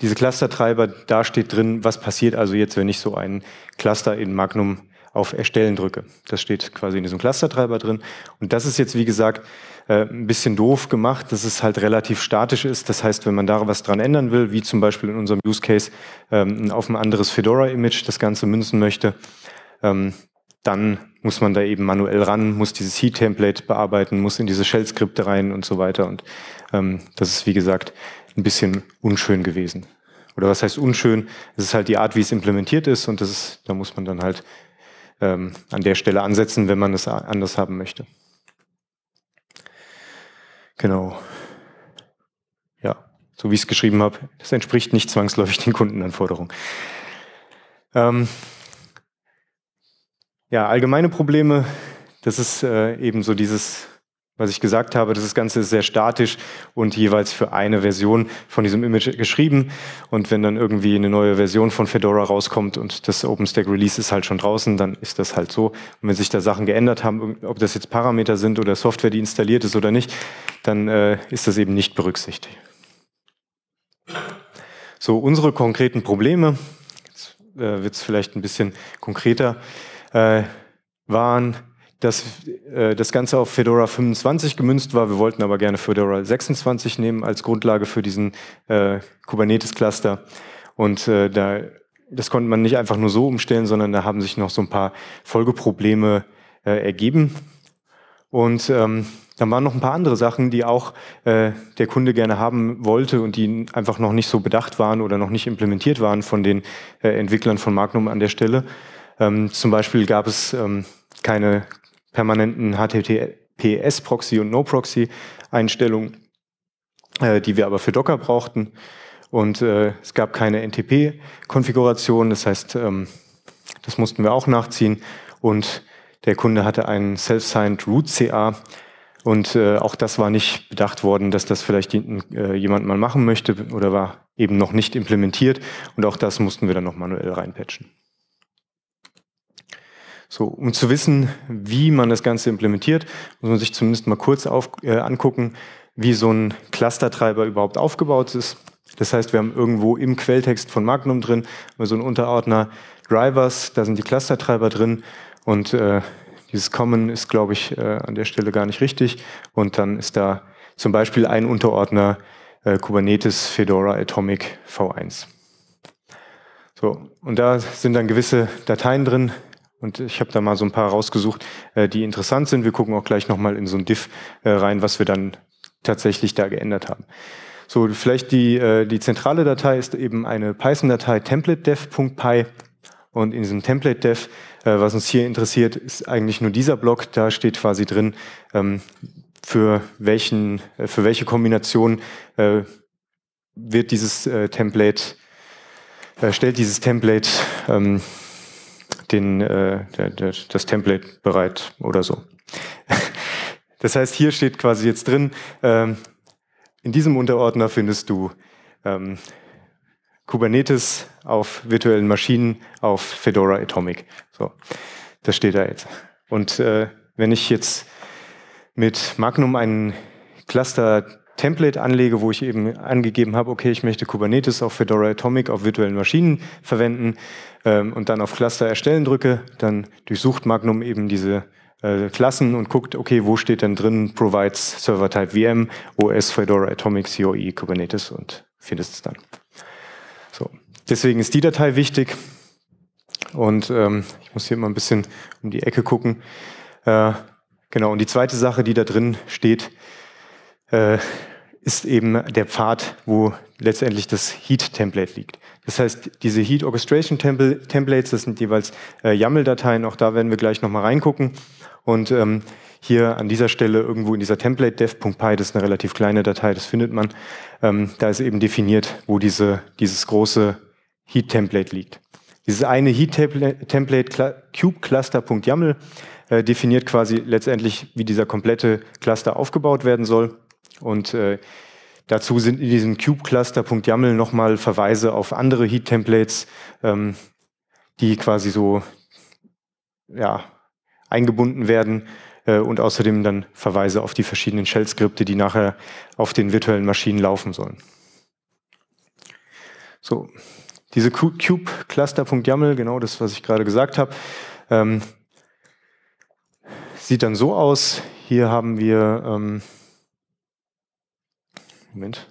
diese Clustertreiber, da steht drin, was passiert also jetzt, wenn ich so einen Cluster in Magnum auf Erstellen drücke. Das steht quasi in diesem Clustertreiber drin. Und das ist jetzt, wie gesagt, äh, ein bisschen doof gemacht, dass es halt relativ statisch ist. Das heißt, wenn man da was dran ändern will, wie zum Beispiel in unserem Use Case ähm, auf ein anderes Fedora-Image das Ganze münzen möchte, ähm, dann muss man da eben manuell ran, muss dieses Heat-Template bearbeiten, muss in diese Shell-Skripte rein und so weiter. Und ähm, das ist, wie gesagt, ein bisschen unschön gewesen. Oder was heißt unschön? Es ist halt die Art, wie es implementiert ist und das ist, da muss man dann halt ähm, an der Stelle ansetzen, wenn man es anders haben möchte. Genau. Ja, so wie ich es geschrieben habe, das entspricht nicht zwangsläufig den Kundenanforderungen. Ähm, ja, allgemeine Probleme, das ist äh, eben so dieses, was ich gesagt habe, das Ganze ist sehr statisch und jeweils für eine Version von diesem Image geschrieben. Und wenn dann irgendwie eine neue Version von Fedora rauskommt und das OpenStack Release ist halt schon draußen, dann ist das halt so. Und wenn sich da Sachen geändert haben, ob das jetzt Parameter sind oder Software, die installiert ist oder nicht, dann äh, ist das eben nicht berücksichtigt. So, unsere konkreten Probleme, jetzt äh, wird es vielleicht ein bisschen konkreter äh, waren, dass äh, das Ganze auf Fedora 25 gemünzt war. Wir wollten aber gerne Fedora 26 nehmen als Grundlage für diesen äh, Kubernetes-Cluster. Und äh, da, das konnte man nicht einfach nur so umstellen, sondern da haben sich noch so ein paar Folgeprobleme äh, ergeben. Und ähm, dann waren noch ein paar andere Sachen, die auch äh, der Kunde gerne haben wollte und die einfach noch nicht so bedacht waren oder noch nicht implementiert waren von den äh, Entwicklern von Magnum an der Stelle. Ähm, zum Beispiel gab es ähm, keine permanenten HTTPS-Proxy und No-Proxy-Einstellungen, äh, die wir aber für Docker brauchten. Und äh, es gab keine NTP-Konfiguration, das heißt, ähm, das mussten wir auch nachziehen. Und der Kunde hatte einen Self-Signed Root CA. Und äh, auch das war nicht bedacht worden, dass das vielleicht äh, jemand mal machen möchte oder war eben noch nicht implementiert. Und auch das mussten wir dann noch manuell reinpatchen. So, um zu wissen, wie man das Ganze implementiert, muss man sich zumindest mal kurz auf, äh, angucken, wie so ein Clustertreiber überhaupt aufgebaut ist. Das heißt, wir haben irgendwo im Quelltext von Magnum drin haben wir so einen Unterordner Drivers, da sind die Clustertreiber drin und äh, dieses Common ist, glaube ich, äh, an der Stelle gar nicht richtig. Und dann ist da zum Beispiel ein Unterordner äh, Kubernetes Fedora Atomic V1. So, und da sind dann gewisse Dateien drin, und ich habe da mal so ein paar rausgesucht, äh, die interessant sind. Wir gucken auch gleich nochmal in so ein Diff äh, rein, was wir dann tatsächlich da geändert haben. So, vielleicht die, äh, die zentrale Datei ist eben eine Python-Datei templatedev.py. Und in diesem Template-Dev, was uns hier interessiert, ist eigentlich nur dieser Block. Da steht quasi drin, ähm, für, welchen, für welche Kombination wird dieses Template, stellt dieses Template ähm, den, äh, der, der, das Template bereit oder so. [LAUGHS] Das heißt, hier steht quasi jetzt drin, ähm, in diesem Unterordner findest du ähm, Kubernetes auf virtuellen Maschinen auf Fedora Atomic. So, das steht da jetzt. Und äh, wenn ich jetzt mit Magnum einen Cluster Template anlege, wo ich eben angegeben habe, okay, ich möchte Kubernetes auf Fedora Atomic auf virtuellen Maschinen verwenden ähm, und dann auf Cluster erstellen drücke, dann durchsucht Magnum eben diese äh, Klassen und guckt, okay, wo steht denn drin, provides Server Type VM, OS Fedora Atomic, COE, Kubernetes und findest es dann. So. Deswegen ist die Datei wichtig und ähm, ich muss hier mal ein bisschen um die Ecke gucken. Äh, genau, und die zweite Sache, die da drin steht, äh, ist eben der Pfad, wo letztendlich das Heat-Template liegt. Das heißt, diese Heat Orchestration Templates, das sind jeweils äh, YAML-Dateien, auch da werden wir gleich nochmal reingucken. Und ähm, hier an dieser Stelle irgendwo in dieser Template dev.py, das ist eine relativ kleine Datei, das findet man, ähm, da ist eben definiert, wo diese, dieses große Heat-Template liegt. Dieses eine Heat-Template cube äh, definiert quasi letztendlich, wie dieser komplette Cluster aufgebaut werden soll. Und äh, dazu sind in diesem cube nochmal Verweise auf andere Heat-Templates, ähm, die quasi so ja, eingebunden werden äh, und außerdem dann Verweise auf die verschiedenen Shell-Skripte, die nachher auf den virtuellen Maschinen laufen sollen. So, diese cube genau das, was ich gerade gesagt habe, ähm, sieht dann so aus. Hier haben wir ähm, Moment,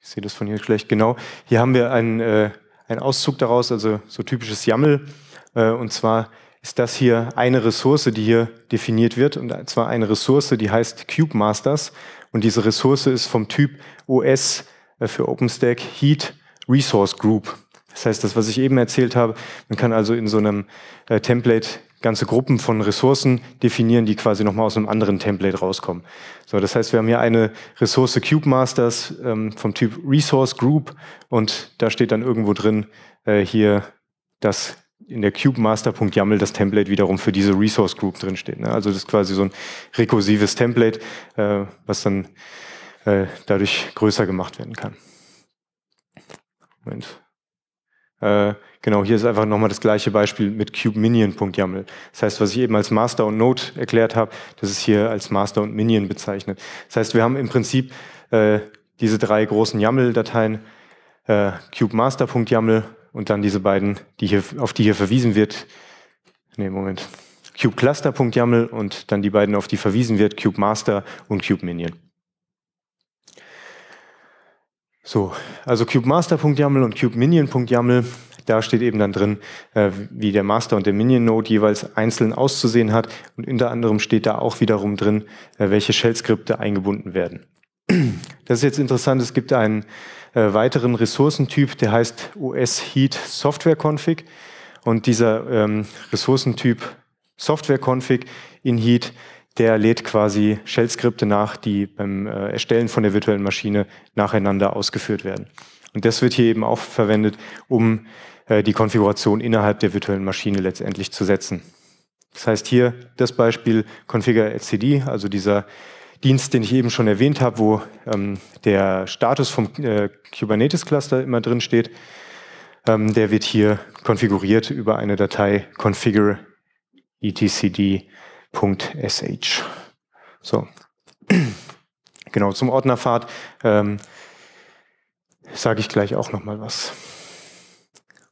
ich sehe das von hier schlecht, genau. Hier haben wir einen, äh, einen Auszug daraus, also so typisches YAML. Äh, und zwar ist das hier eine Ressource, die hier definiert wird. Und zwar eine Ressource, die heißt Cube Masters. Und diese Ressource ist vom Typ OS äh, für OpenStack Heat Resource Group. Das heißt, das, was ich eben erzählt habe, man kann also in so einem äh, Template ganze Gruppen von Ressourcen definieren, die quasi nochmal aus einem anderen Template rauskommen. So, das heißt, wir haben hier eine Ressource Cube Masters ähm, vom Typ Resource Group und da steht dann irgendwo drin äh, hier, dass in der CubeMaster.yaml das Template wiederum für diese Resource Group drinsteht. Ne? Also das ist quasi so ein rekursives Template, äh, was dann äh, dadurch größer gemacht werden kann. Moment. Äh, Genau, hier ist einfach nochmal das gleiche Beispiel mit cube Das heißt, was ich eben als Master und Node erklärt habe, das ist hier als Master und Minion bezeichnet. Das heißt, wir haben im Prinzip äh, diese drei großen YAML-Dateien, äh, cubemaster.yaml und dann diese beiden, die hier, auf die hier verwiesen wird. Nee, Moment. kubecluster.yaml und dann die beiden, auf die verwiesen wird, cubemaster und cubeminion. So, also kubemaster.yaml und cubeminion.yaml da steht eben dann drin, äh, wie der Master und der Minion Node jeweils einzeln auszusehen hat. Und unter anderem steht da auch wiederum drin, äh, welche Shell-Skripte eingebunden werden. Das ist jetzt interessant. Es gibt einen äh, weiteren Ressourcentyp, der heißt OS Heat Software Config. Und dieser ähm, Ressourcentyp Software Config in Heat, der lädt quasi Shell-Skripte nach, die beim äh, Erstellen von der virtuellen Maschine nacheinander ausgeführt werden. Und das wird hier eben auch verwendet, um äh, die Konfiguration innerhalb der virtuellen Maschine letztendlich zu setzen. Das heißt hier das Beispiel Configure LCD, also dieser Dienst, den ich eben schon erwähnt habe, wo ähm, der Status vom äh, Kubernetes-Cluster immer drin steht, ähm, der wird hier konfiguriert über eine Datei configure etcd.sh. So. [CLEARS THROAT] genau, zum Ordnerpfad ähm, sage ich gleich auch nochmal was.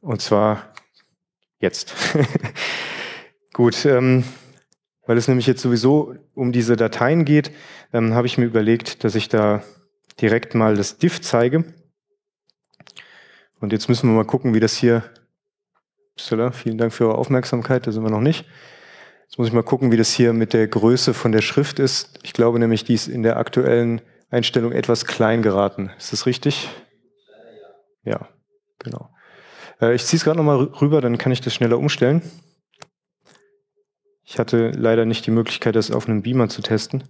Und zwar jetzt. [LAUGHS] Gut, ähm, weil es nämlich jetzt sowieso um diese Dateien geht, ähm, habe ich mir überlegt, dass ich da direkt mal das Diff zeige. Und jetzt müssen wir mal gucken, wie das hier. Upsala, vielen Dank für eure Aufmerksamkeit, da sind wir noch nicht. Jetzt muss ich mal gucken, wie das hier mit der Größe von der Schrift ist. Ich glaube nämlich, die ist in der aktuellen Einstellung etwas klein geraten. Ist das richtig? Ja, genau. Äh, ich ziehe es gerade nochmal rüber, dann kann ich das schneller umstellen. Ich hatte leider nicht die Möglichkeit, das auf einem Beamer zu testen.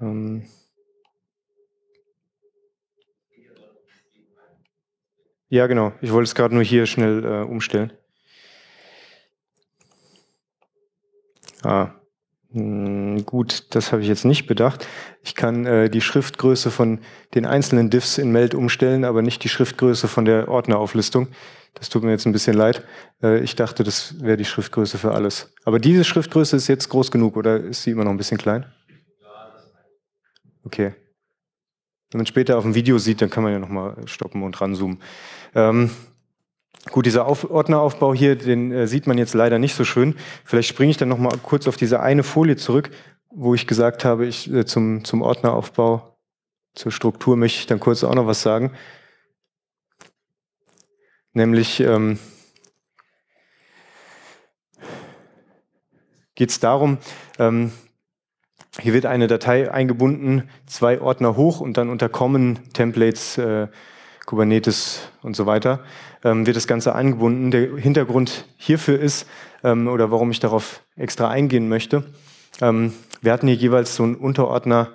Ähm ja, genau. Ich wollte es gerade nur hier schnell äh, umstellen. Ah, hm, gut, das habe ich jetzt nicht bedacht. Ich kann äh, die Schriftgröße von den einzelnen Diffs in Meld umstellen, aber nicht die Schriftgröße von der Ordnerauflistung. Das tut mir jetzt ein bisschen leid. Äh, ich dachte, das wäre die Schriftgröße für alles. Aber diese Schriftgröße ist jetzt groß genug oder ist sie immer noch ein bisschen klein? Okay. Wenn man später auf dem Video sieht, dann kann man ja nochmal stoppen und ranzoomen. Ähm, Gut, dieser auf Ordneraufbau hier, den äh, sieht man jetzt leider nicht so schön. Vielleicht springe ich dann noch mal kurz auf diese eine Folie zurück, wo ich gesagt habe, ich äh, zum, zum Ordneraufbau, zur Struktur möchte ich dann kurz auch noch was sagen. Nämlich ähm, geht es darum, ähm, hier wird eine Datei eingebunden, zwei Ordner hoch und dann unter Common Templates äh, Kubernetes und so weiter, ähm, wird das Ganze angebunden. Der Hintergrund hierfür ist, ähm, oder warum ich darauf extra eingehen möchte, ähm, wir hatten hier jeweils so einen Unterordner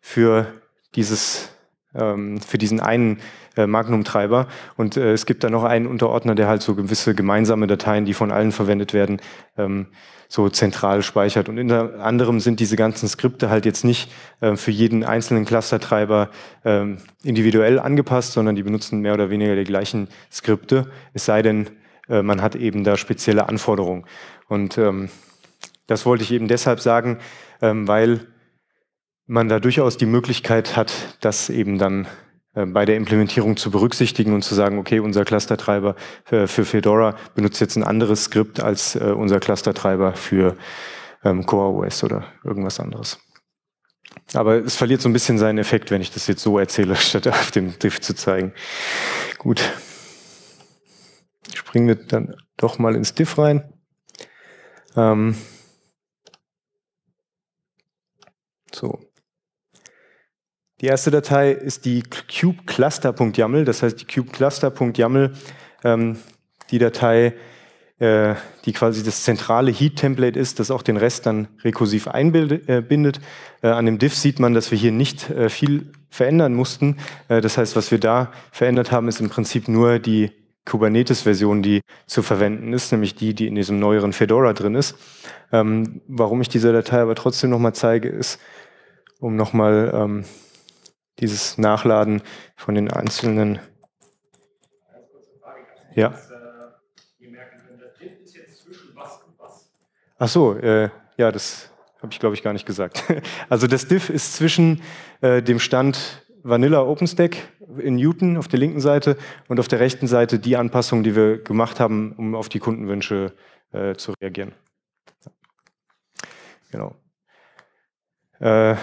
für dieses ähm, für diesen einen äh, Magnum-Treiber. Und äh, es gibt da noch einen Unterordner, der halt so gewisse gemeinsame Dateien, die von allen verwendet werden, ähm, so zentral speichert. Und unter anderem sind diese ganzen Skripte halt jetzt nicht äh, für jeden einzelnen Clustertreiber ähm, individuell angepasst, sondern die benutzen mehr oder weniger die gleichen Skripte, es sei denn, man hat eben da spezielle Anforderungen. Und das wollte ich eben deshalb sagen, weil man da durchaus die Möglichkeit hat, das eben dann äh, bei der Implementierung zu berücksichtigen und zu sagen, okay, unser Clustertreiber äh, für Fedora benutzt jetzt ein anderes Skript als äh, unser Clustertreiber für ähm, CoreOS oder irgendwas anderes. Aber es verliert so ein bisschen seinen Effekt, wenn ich das jetzt so erzähle, [LAUGHS] statt auf dem Diff zu zeigen. Gut. Springen wir dann doch mal ins Diff rein. Ähm so. Die erste Datei ist die kubecluster.yaml, das heißt die kubecluster.yaml, ähm, die Datei, äh, die quasi das zentrale Heat-Template ist, das auch den Rest dann rekursiv einbindet. Äh, äh, an dem Diff sieht man, dass wir hier nicht äh, viel verändern mussten. Äh, das heißt, was wir da verändert haben, ist im Prinzip nur die Kubernetes-Version, die zu verwenden ist, nämlich die, die in diesem neueren Fedora drin ist. Ähm, warum ich diese Datei aber trotzdem nochmal zeige, ist, um nochmal... Ähm, dieses Nachladen von den einzelnen. Ja. Ach so, äh, ja, das habe ich glaube ich gar nicht gesagt. [LAUGHS] Also das Diff ist zwischen äh, dem Stand Vanilla OpenStack in Newton auf der linken Seite und auf der rechten Seite die Anpassung, die wir gemacht haben, um auf die Kundenwünsche äh, zu reagieren. Genau. Äh,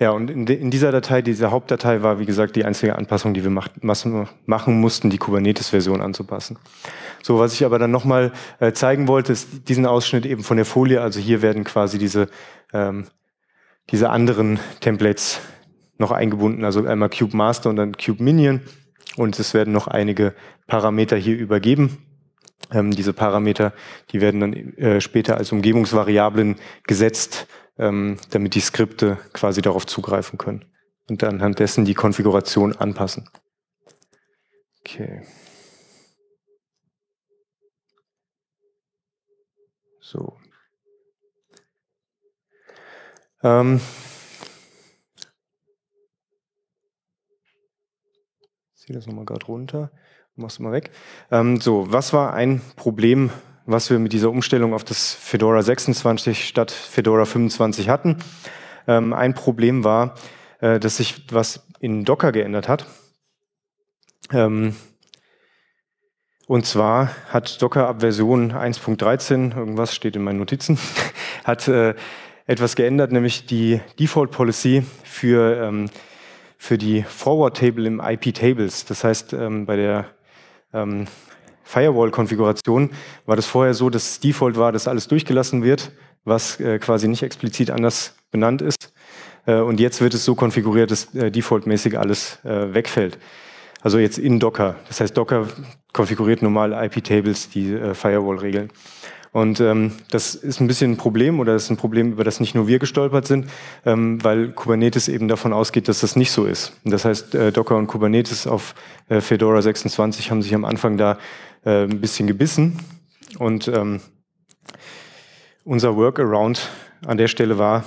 ja, und in, in, dieser Datei, diese Hauptdatei war, wie gesagt, die einzige Anpassung, die wir mach, machen mussten, die Kubernetes-Version anzupassen. So, was ich aber dann nochmal äh, zeigen wollte, ist diesen Ausschnitt eben von der Folie. Also hier werden quasi diese, ähm, diese anderen Templates noch eingebunden. Also einmal Cube Master und dann Cube Minion. Und es werden noch einige Parameter hier übergeben. Ähm, diese Parameter, die werden dann äh, später als Umgebungsvariablen gesetzt ähm, damit die Skripte quasi darauf zugreifen können und anhand dessen die Konfiguration anpassen. Okay. So. Ähm. Ich ziehe das nochmal gerade runter. Machst du mal weg. Ähm, so, was war ein Problem was wir mit dieser Umstellung auf das Fedora 26 statt Fedora 25 hatten. Ähm, ein Problem war, äh, dass sich was in Docker geändert hat. Ähm, und zwar hat Docker ab Version 1.13, irgendwas steht in meinen Notizen, [LAUGHS] hat äh, etwas geändert, nämlich die Default Policy für, ähm, für die Forward Table im IP Tables. Das heißt, ähm, bei der ähm, Firewall-Konfiguration war das vorher so, dass es Default war, dass alles durchgelassen wird, was äh, quasi nicht explizit anders benannt ist. Äh, und jetzt wird es so konfiguriert, dass äh, defaultmäßig alles äh, wegfällt. Also jetzt in Docker. Das heißt, Docker konfiguriert normal IP-Tables, die äh, Firewall-Regeln. Und ähm, das ist ein bisschen ein Problem oder das ist ein Problem, über das nicht nur wir gestolpert sind, ähm, weil Kubernetes eben davon ausgeht, dass das nicht so ist. Und das heißt, äh, Docker und Kubernetes auf äh, Fedora 26 haben sich am Anfang da äh, ein bisschen gebissen. Und ähm, unser Workaround an der Stelle war,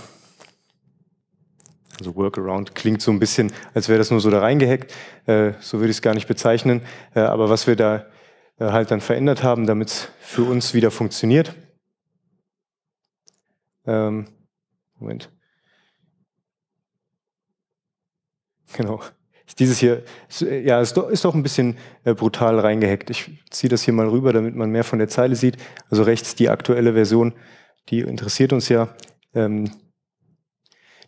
also Workaround klingt so ein bisschen, als wäre das nur so da reingehackt. Äh, so würde ich es gar nicht bezeichnen. Äh, aber was wir da äh, halt dann verändert haben, damit es für uns wieder funktioniert. Ähm, Moment. Genau. Dieses hier, äh, ja, ist doch, ist doch ein bisschen äh, brutal reingehackt. Ich ziehe das hier mal rüber, damit man mehr von der Zeile sieht. Also rechts die aktuelle Version, die interessiert uns ja. Ähm,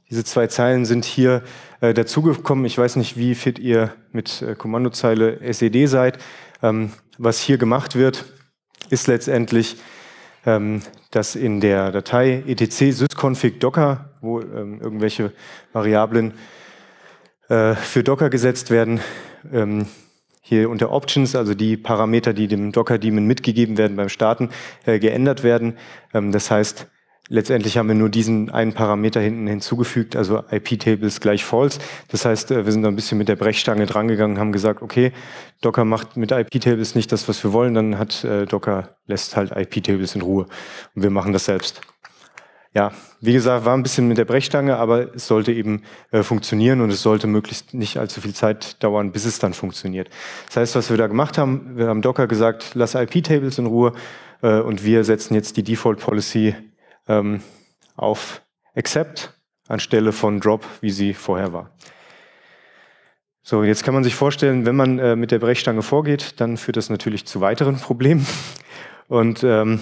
diese zwei Zeilen sind hier äh, dazugekommen. Ich weiß nicht, wie fit ihr mit äh, Kommandozeile SED seid. Ähm, was hier gemacht wird, ist letztendlich, ähm, dass in der Datei etc sysconfig docker, wo ähm, irgendwelche Variablen äh, für Docker gesetzt werden, hier unter Options, also die Parameter, die dem Docker-Daemon mitgegeben werden beim Starten, äh, geändert werden. Ähm, das heißt, Letztendlich haben wir nur diesen einen Parameter hinten hinzugefügt, also ip tables gleich false. Das heißt, äh, wir sind da ein bisschen mit der Brechstange drangegangen, haben gesagt, okay, Docker macht mit IP-Tables nicht das, was wir wollen, dann hat äh, Docker lässt halt IP-Tables in Ruhe und wir machen das selbst. Ja, wie gesagt, war ein bisschen mit der Brechstange, aber es sollte eben äh, funktionieren und es sollte möglichst nicht allzu viel Zeit dauern, bis es dann funktioniert. Das heißt, was wir da gemacht haben, wir haben Docker gesagt, lass IP-Tables in Ruhe äh, und wir setzen jetzt die Default-Policy ähm, auf Accept anstelle von Drop, wie sie vorher war. So, jetzt kann man sich vorstellen, wenn man äh, mit der Brechstange vorgeht, dann führt das natürlich zu weiteren Problemen. [LAUGHS] Und ähm,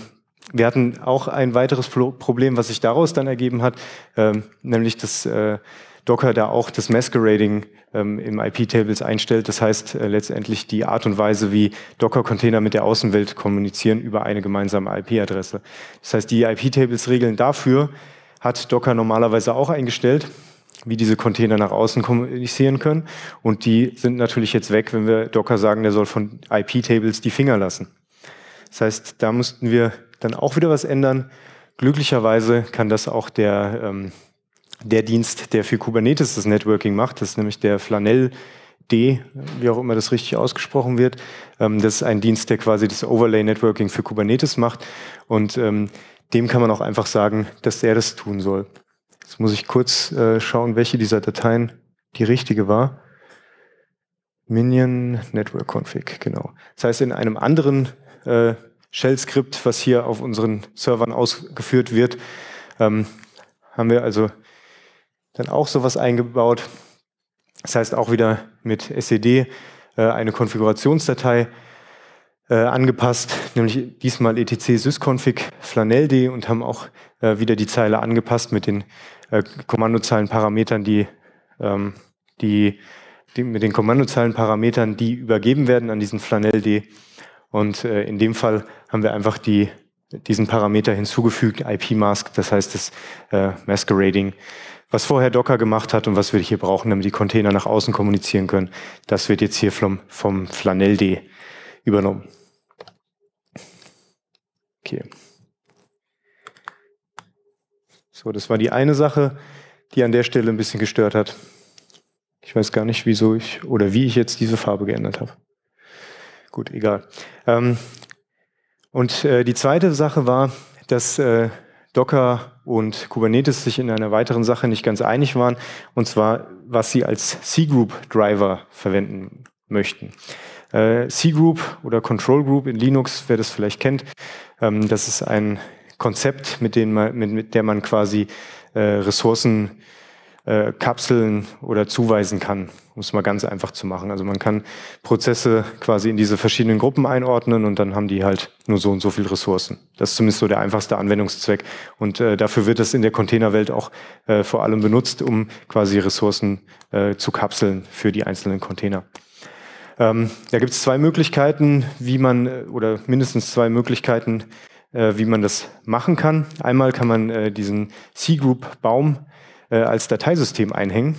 wir hatten auch ein weiteres Problem, was sich daraus dann ergeben hat, ähm, nämlich das... äh, Docker da auch das Masquerading ähm, im IP-Tables einstellt. Das heißt äh, letztendlich die Art und Weise, wie Docker-Container mit der Außenwelt kommunizieren über eine gemeinsame IP-Adresse. Das heißt, die IP-Tables-Regeln dafür hat Docker normalerweise auch eingestellt wie diese Container nach außen kommunizieren können. Und die sind natürlich jetzt weg, wenn wir Docker sagen, der soll von IP-Tables die Finger lassen. Das heißt, da mussten wir dann auch wieder was ändern. Glücklicherweise kann das auch der ähm, der Dienst, der für Kubernetes das Networking macht, das ist nämlich der Flanell D, wie auch immer das richtig ausgesprochen wird. Ähm, das ist ein Dienst, der quasi das Overlay Networking für Kubernetes macht und ähm, dem kann man auch einfach sagen, dass er das tun soll. Jetzt muss ich kurz äh, schauen, welche dieser Dateien die richtige war. Minion Network Config, genau. Das heißt, in einem anderen äh, Shell-Skript, was hier auf unseren Servern ausgeführt wird, ähm, haben wir also dann auch sowas eingebaut. Das heißt auch wieder mit SED äh, eine Konfigurationsdatei äh, angepasst, nämlich diesmal etc sysconfig flaneld und haben auch äh, wieder die Zeile angepasst mit den äh, Kommandozeilenparametern, die, ähm, die, die, mit den Kommandozeilenparametern, die übergeben werden an diesen flanelld. Und äh, in dem Fall haben wir einfach die, diesen Parameter hinzugefügt, IP-Mask, das heißt das äh, Masquerading was vorher Docker gemacht hat und was wir hier brauchen, damit die Container nach außen kommunizieren können. Das wird jetzt hier vom, vom Flanell.d übernommen. Okay. So, das war die eine Sache, die an der Stelle ein bisschen gestört hat. Ich weiß gar nicht, wieso ich oder wie ich jetzt diese Farbe geändert habe. Gut, egal. Ähm, und äh, die zweite Sache war, dass äh, Docker und Kubernetes sich in einer weiteren Sache nicht ganz einig waren, und zwar, was sie als C-Group-Driver verwenden möchten. Äh, C-Group oder Control Group in Linux, wer das vielleicht kennt, ähm, das ist ein Konzept, mit, dem man, mit, mit der man quasi äh, Ressourcen äh, kapseln oder zuweisen kann um es mal ganz einfach zu machen. Also man kann Prozesse quasi in diese verschiedenen Gruppen einordnen und dann haben die halt nur so und so viele Ressourcen. Das ist zumindest so der einfachste Anwendungszweck. Und äh, dafür wird es in der Containerwelt auch äh, vor allem benutzt, um quasi Ressourcen äh, zu kapseln für die einzelnen Container. Ähm, da gibt es zwei Möglichkeiten, wie man, äh, oder mindestens zwei Möglichkeiten, äh, wie man das machen kann. Einmal kann man äh, diesen C-Group-Baum als Dateisystem einhängen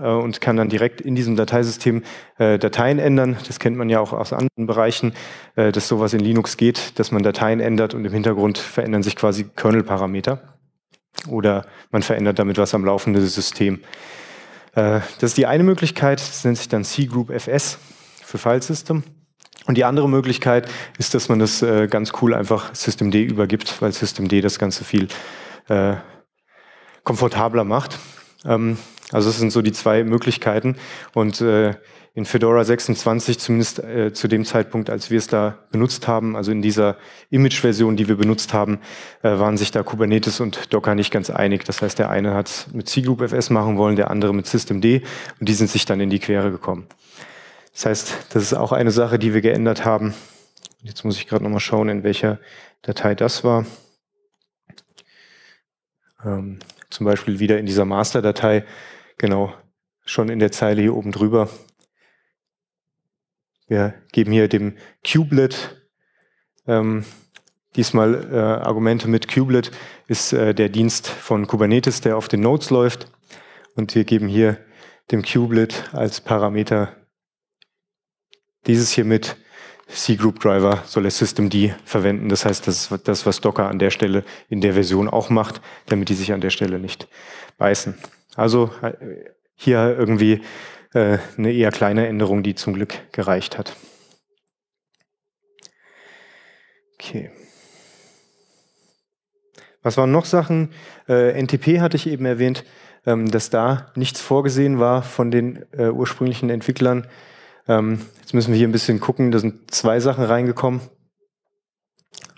äh, und kann dann direkt in diesem Dateisystem äh, Dateien ändern. Das kennt man ja auch aus anderen Bereichen, äh, dass sowas in Linux geht, dass man Dateien ändert und im Hintergrund verändern sich quasi Kernel-Parameter oder man verändert damit was am laufenden System. Äh, das ist die eine Möglichkeit, das nennt sich dann C-Group FS für File System. Und die andere Möglichkeit ist, dass man das äh, ganz cool einfach Systemd übergibt, weil Systemd das Ganze viel äh, komfortabler macht. Ähm, also das sind so die zwei Möglichkeiten. Und äh, in Fedora 26, zumindest äh, zu dem Zeitpunkt, als wir es da benutzt haben, also in dieser Image-Version, die wir benutzt haben, äh, waren sich da Kubernetes und Docker nicht ganz einig. Das heißt, der eine hat es mit C-Group cgroupfs machen wollen, der andere mit systemd und die sind sich dann in die Quere gekommen. Das heißt, das ist auch eine Sache, die wir geändert haben. Jetzt muss ich gerade nochmal schauen, in welcher Datei das war. Ähm, zum Beispiel wieder in dieser Master-Datei Genau, schon in der Zeile hier oben drüber. Wir geben hier dem Kubelet ähm, diesmal äh, Argumente mit Kubelet ist äh, der Dienst von Kubernetes, der auf den Nodes läuft. Und wir geben hier dem Kubelet als Parameter dieses hier mit. C-Group Driver soll es SystemD verwenden. Das heißt, das ist das, was Docker an der Stelle in der Version auch macht, damit die sich an der Stelle nicht beißen. Also äh, hier irgendwie äh, eine eher kleine Änderung, die zum Glück gereicht hat. Okay. Was waren noch Sachen? Äh, NTP hatte ich eben erwähnt, ähm, dass da nichts vorgesehen war von den äh, ursprünglichen Entwicklern. Ähm, jetzt müssen wir hier ein bisschen gucken, da sind zwei Sachen reingekommen.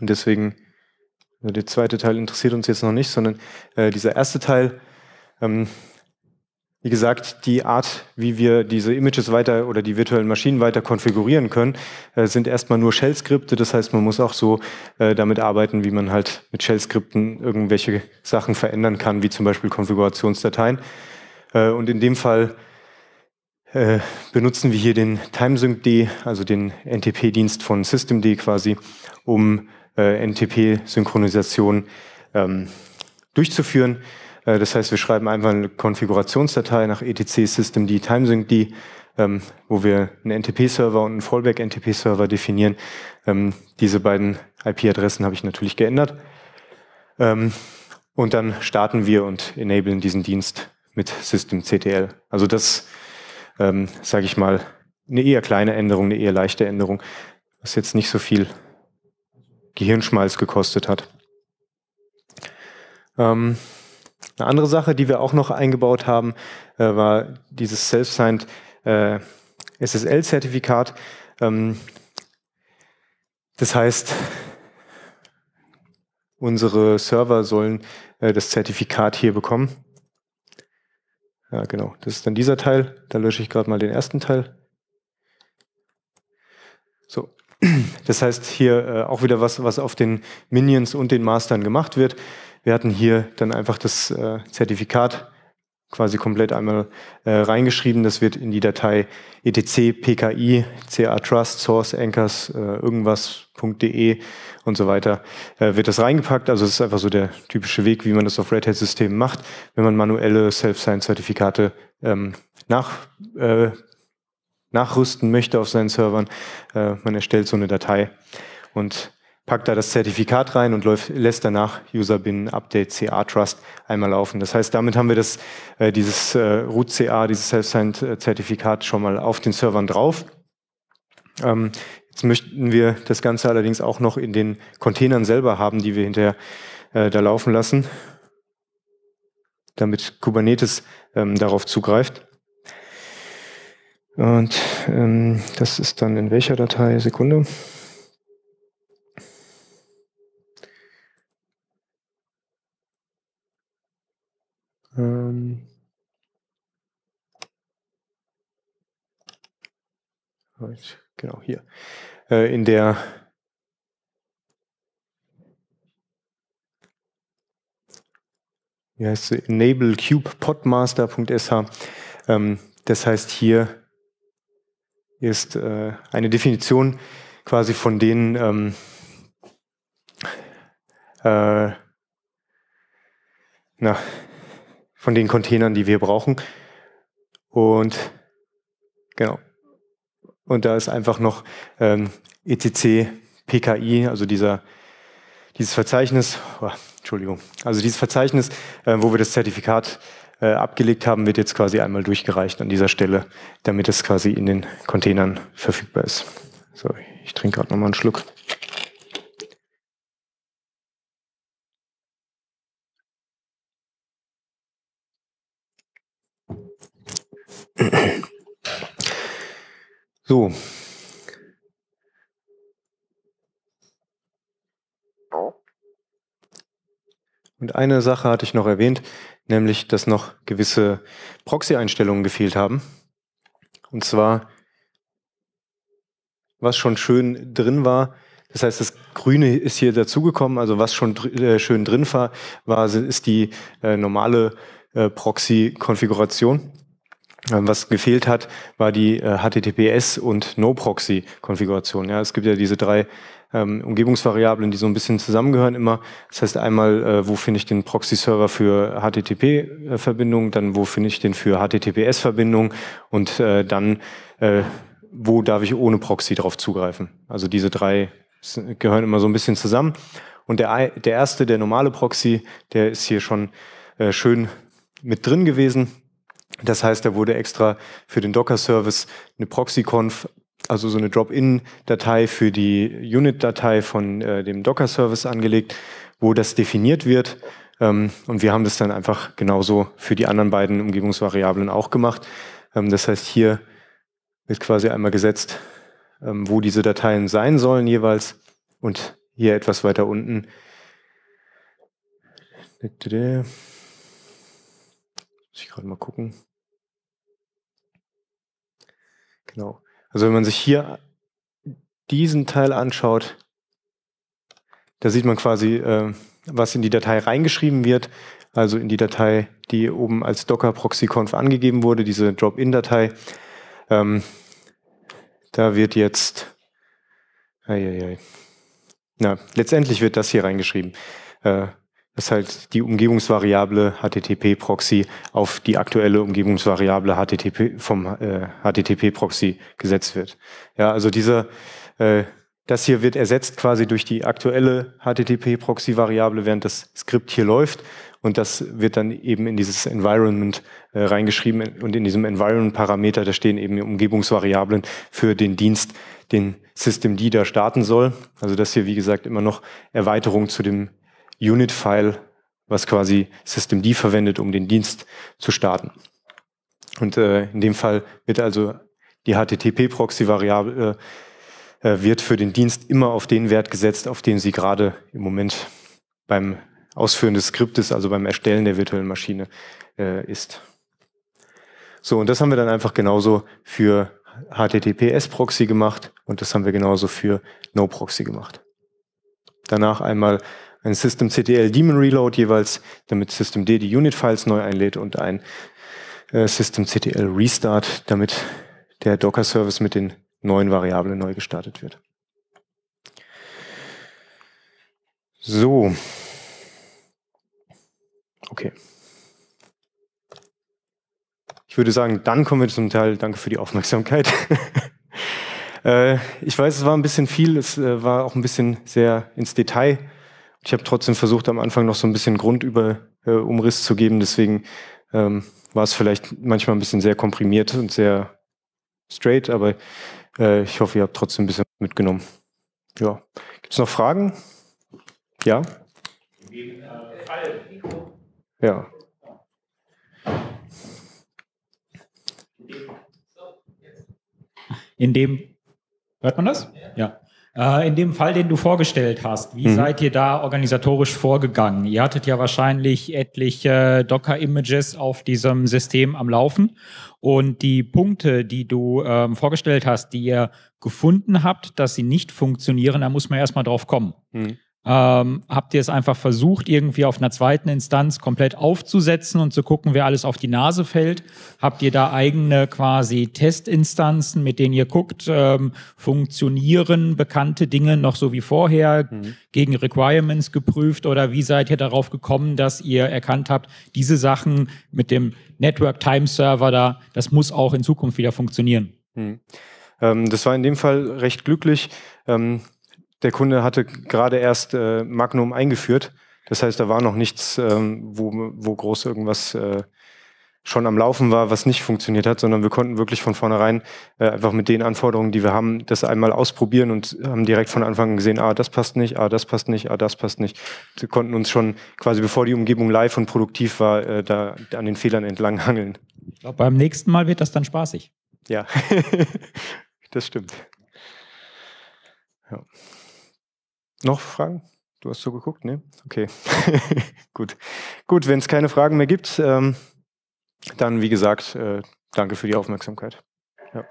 Und deswegen, also der zweite Teil interessiert uns jetzt noch nicht, sondern äh, dieser erste Teil ähm, wie gesagt, die Art, wie wir diese Images weiter oder die virtuellen Maschinen weiter konfigurieren können, äh, sind erstmal nur Shell-Skripte. Das heißt, man muss auch so äh, damit arbeiten, wie man halt mit Shell-Skripten irgendwelche Sachen verändern kann, wie zum Beispiel Konfigurationsdateien. Äh, und in dem Fall äh, benutzen wir hier den TimeSyncD, also den NTP-Dienst von SystemD quasi, um äh, NTP-Synchronisation ähm, durchzuführen. Äh, das heißt, wir schreiben einfach eine Konfigurationsdatei nach etc systemd timesync ähm, wo wir einen NTP-Server und einen Fallback-NTP-Server definieren. Ähm, diese beiden IP-Adressen habe ich natürlich geändert. Ähm, und dann starten wir und enablen diesen Dienst mit systemctl. Also das, ähm, sage ich mal, eine eher kleine Änderung, eine eher leichte Änderung, was jetzt nicht so viel Gehirnschmalz gekostet hat. Ähm, eine andere Sache, die wir auch noch eingebaut haben, äh, war dieses Self-Signed äh, SSL-Zertifikat. Ähm, das heißt, unsere Server sollen äh, das Zertifikat hier bekommen. Ja, genau, das ist dann dieser Teil. Da lösche ich gerade mal den ersten Teil. So, das heißt hier äh, auch wieder was, was auf den Minions und den Mastern gemacht wird. Wir hatten hier dann einfach das äh, Zertifikat quasi komplett einmal äh, reingeschrieben. Das wird in die Datei etc pki ca trust source anchors äh, irgendwas.de und so weiter äh, wird das reingepackt. Also es ist einfach so der typische Weg, wie man das auf Red Hat Systemen macht, wenn man manuelle Self Sign Zertifikate ähm, nach äh, nachrüsten möchte auf seinen Servern. Äh, man erstellt so eine Datei und packt da das Zertifikat rein und läuft, lässt danach User-Bin Update CA Trust einmal laufen. Das heißt, damit haben wir das, äh, dieses äh, Root CA, dieses Self-Signed-Zertifikat schon mal auf den Servern drauf. Ähm, jetzt möchten wir das Ganze allerdings auch noch in den Containern selber haben, die wir hinterher äh, da laufen lassen, damit Kubernetes ähm, darauf zugreift. Und ähm, das ist dann in welcher Datei? Sekunde. genau hier, äh, in der wie heißt sie, enablecubepodmaster.sh. Ähm, das heißt, hier ist äh, eine Definition quasi von den ähm, äh, na, von den Containern, die wir brauchen. Und genau, und da ist einfach noch ähm, ETC PKI, also dieser, dieses Verzeichnis, oh, Entschuldigung, also dieses Verzeichnis, äh, wo wir das Zertifikat äh, abgelegt haben, wird jetzt quasi einmal durchgereicht an dieser Stelle, damit es quasi in den Containern verfügbar ist. So, ich trinke gerade nochmal einen Schluck. So. Und eine Sache hatte ich noch erwähnt, nämlich, dass noch gewisse Proxy-Einstellungen gefehlt haben. Und zwar, was schon schön drin war, das heißt, das Grüne ist hier dazugekommen, also was schon dr äh, schön drin war, war ist die äh, normale äh, Proxy-Konfiguration. Ähm, was gefehlt hat, war die HTTPS äh, und No-Proxy-Konfiguration. Ja, es gibt ja diese drei ähm, Umgebungsvariablen, die so ein bisschen zusammengehören immer. Das heißt einmal, äh, wo finde ich den Proxy-Server für HTTP-Verbindung, äh, dann wo finde ich den für HTTPS-Verbindung und äh, dann äh, wo darf ich ohne Proxy drauf zugreifen. Also diese drei gehören immer so ein bisschen zusammen. Und der, der erste, der normale Proxy, der ist hier schon schön mit drin gewesen. Das heißt, da wurde extra für den Docker-Service eine Proxy-Conf, also so eine Drop-in-Datei für die Unit-Datei von äh, dem Docker-Service angelegt, wo das definiert wird. Ähm, und wir haben das dann einfach genauso für die anderen beiden Umgebungsvariablen auch gemacht. Ähm, das heißt, hier wird quasi einmal gesetzt, ähm, wo diese Dateien sein sollen jeweils. Und hier etwas weiter unten. Muss ich gerade mal gucken. Genau. Also wenn man sich hier diesen Teil anschaut, da sieht man quasi, äh, was in die Datei reingeschrieben wird. Also in die Datei, die oben als Docker Proxy Conf angegeben wurde, diese Drop-in-Datei. Ähm, da wird jetzt, ei, ei, ei. na, letztendlich wird das hier reingeschrieben. Äh, dass halt die Umgebungsvariable HTTP-Proxy auf die aktuelle Umgebungsvariable HTTP vom äh, HTTP-Proxy gesetzt wird. Ja, also dieser, äh, das hier wird ersetzt quasi durch die aktuelle HTTP-Proxy-Variable, während das Skript hier läuft. Und das wird dann eben in dieses Environment äh, reingeschrieben. Und in diesem Environment-Parameter, da stehen eben Umgebungsvariablen für den Dienst, den Systemd da starten soll. Also das hier, wie gesagt, immer noch Erweiterung zu dem Unit-File, was quasi Systemd verwendet, um den Dienst zu starten. Und äh, in dem Fall wird also die HTTP-Proxy-Variable äh, äh, wird für den Dienst immer auf den Wert gesetzt, auf den sie gerade im Moment beim Ausführen des Skriptes, also beim Erstellen der virtuellen Maschine äh, ist. So, und das haben wir dann einfach genauso für HTTPS-Proxy gemacht und das haben wir genauso für No-Proxy gemacht. Danach einmal ein System Systemctl Daemon Reload jeweils, damit System D die Unit-Files neu einlädt und ein äh, Systemctl Restart, damit der Docker-Service mit den neuen Variablen neu gestartet wird. So. Okay. Ich würde sagen, dann kommen wir zum Teil. Danke für die Aufmerksamkeit. [LAUGHS] Äh, ich weiß, es war ein bisschen viel, es äh, war auch ein bisschen sehr ins Detail ich habe trotzdem versucht, am Anfang noch so ein bisschen Grundumriss äh, zu geben. Deswegen ähm, war es vielleicht manchmal ein bisschen sehr komprimiert und sehr straight, aber äh, ich hoffe, ihr habt trotzdem ein bisschen mitgenommen. Ja. Gibt es noch Fragen? Ja? Ja. In dem, hört man das? Ja. Äh, in dem Fall, den du vorgestellt hast, wie mhm. seid ihr da organisatorisch vorgegangen? Ihr hattet ja wahrscheinlich etliche Docker-Images auf diesem System am Laufen und die Punkte, die du ähm, vorgestellt hast, die ihr gefunden habt, dass sie nicht funktionieren, da muss man erstmal drauf kommen. Mhm. Ähm, habt ihr es einfach versucht, irgendwie auf einer zweiten Instanz komplett aufzusetzen und zu gucken, wer alles auf die Nase fällt? Habt ihr da eigene quasi Testinstanzen, mit denen ihr guckt, ähm, funktionieren bekannte Dinge noch so wie vorher, mhm. gegen Requirements geprüft oder wie seid ihr darauf gekommen, dass ihr erkannt habt, diese Sachen mit dem Network Time Server da, das muss auch in Zukunft wieder funktionieren? Mhm. Ähm, das war in dem Fall recht glücklich. Ähm, der Kunde hatte gerade erst äh, Magnum eingeführt. Das heißt, da war noch nichts, ähm, wo, wo groß irgendwas äh, schon am Laufen war, was nicht funktioniert hat, sondern wir konnten wirklich von vornherein äh, einfach mit den Anforderungen, die wir haben, das einmal ausprobieren und haben direkt von Anfang an gesehen, ah, das passt nicht, ah, das passt nicht, ah, das passt nicht. Wir konnten uns schon quasi, bevor die Umgebung live und produktiv war, äh, da an den Fehlern entlang hangeln. Ich glaube, beim nächsten Mal wird das dann spaßig. Ja, [LAUGHS] das stimmt. Ja. Noch Fragen? Du hast so geguckt, ne? Okay. [LAUGHS] Gut. Gut, wenn es keine Fragen mehr gibt, ähm, dann wie gesagt, äh, danke für die Aufmerksamkeit. Ja.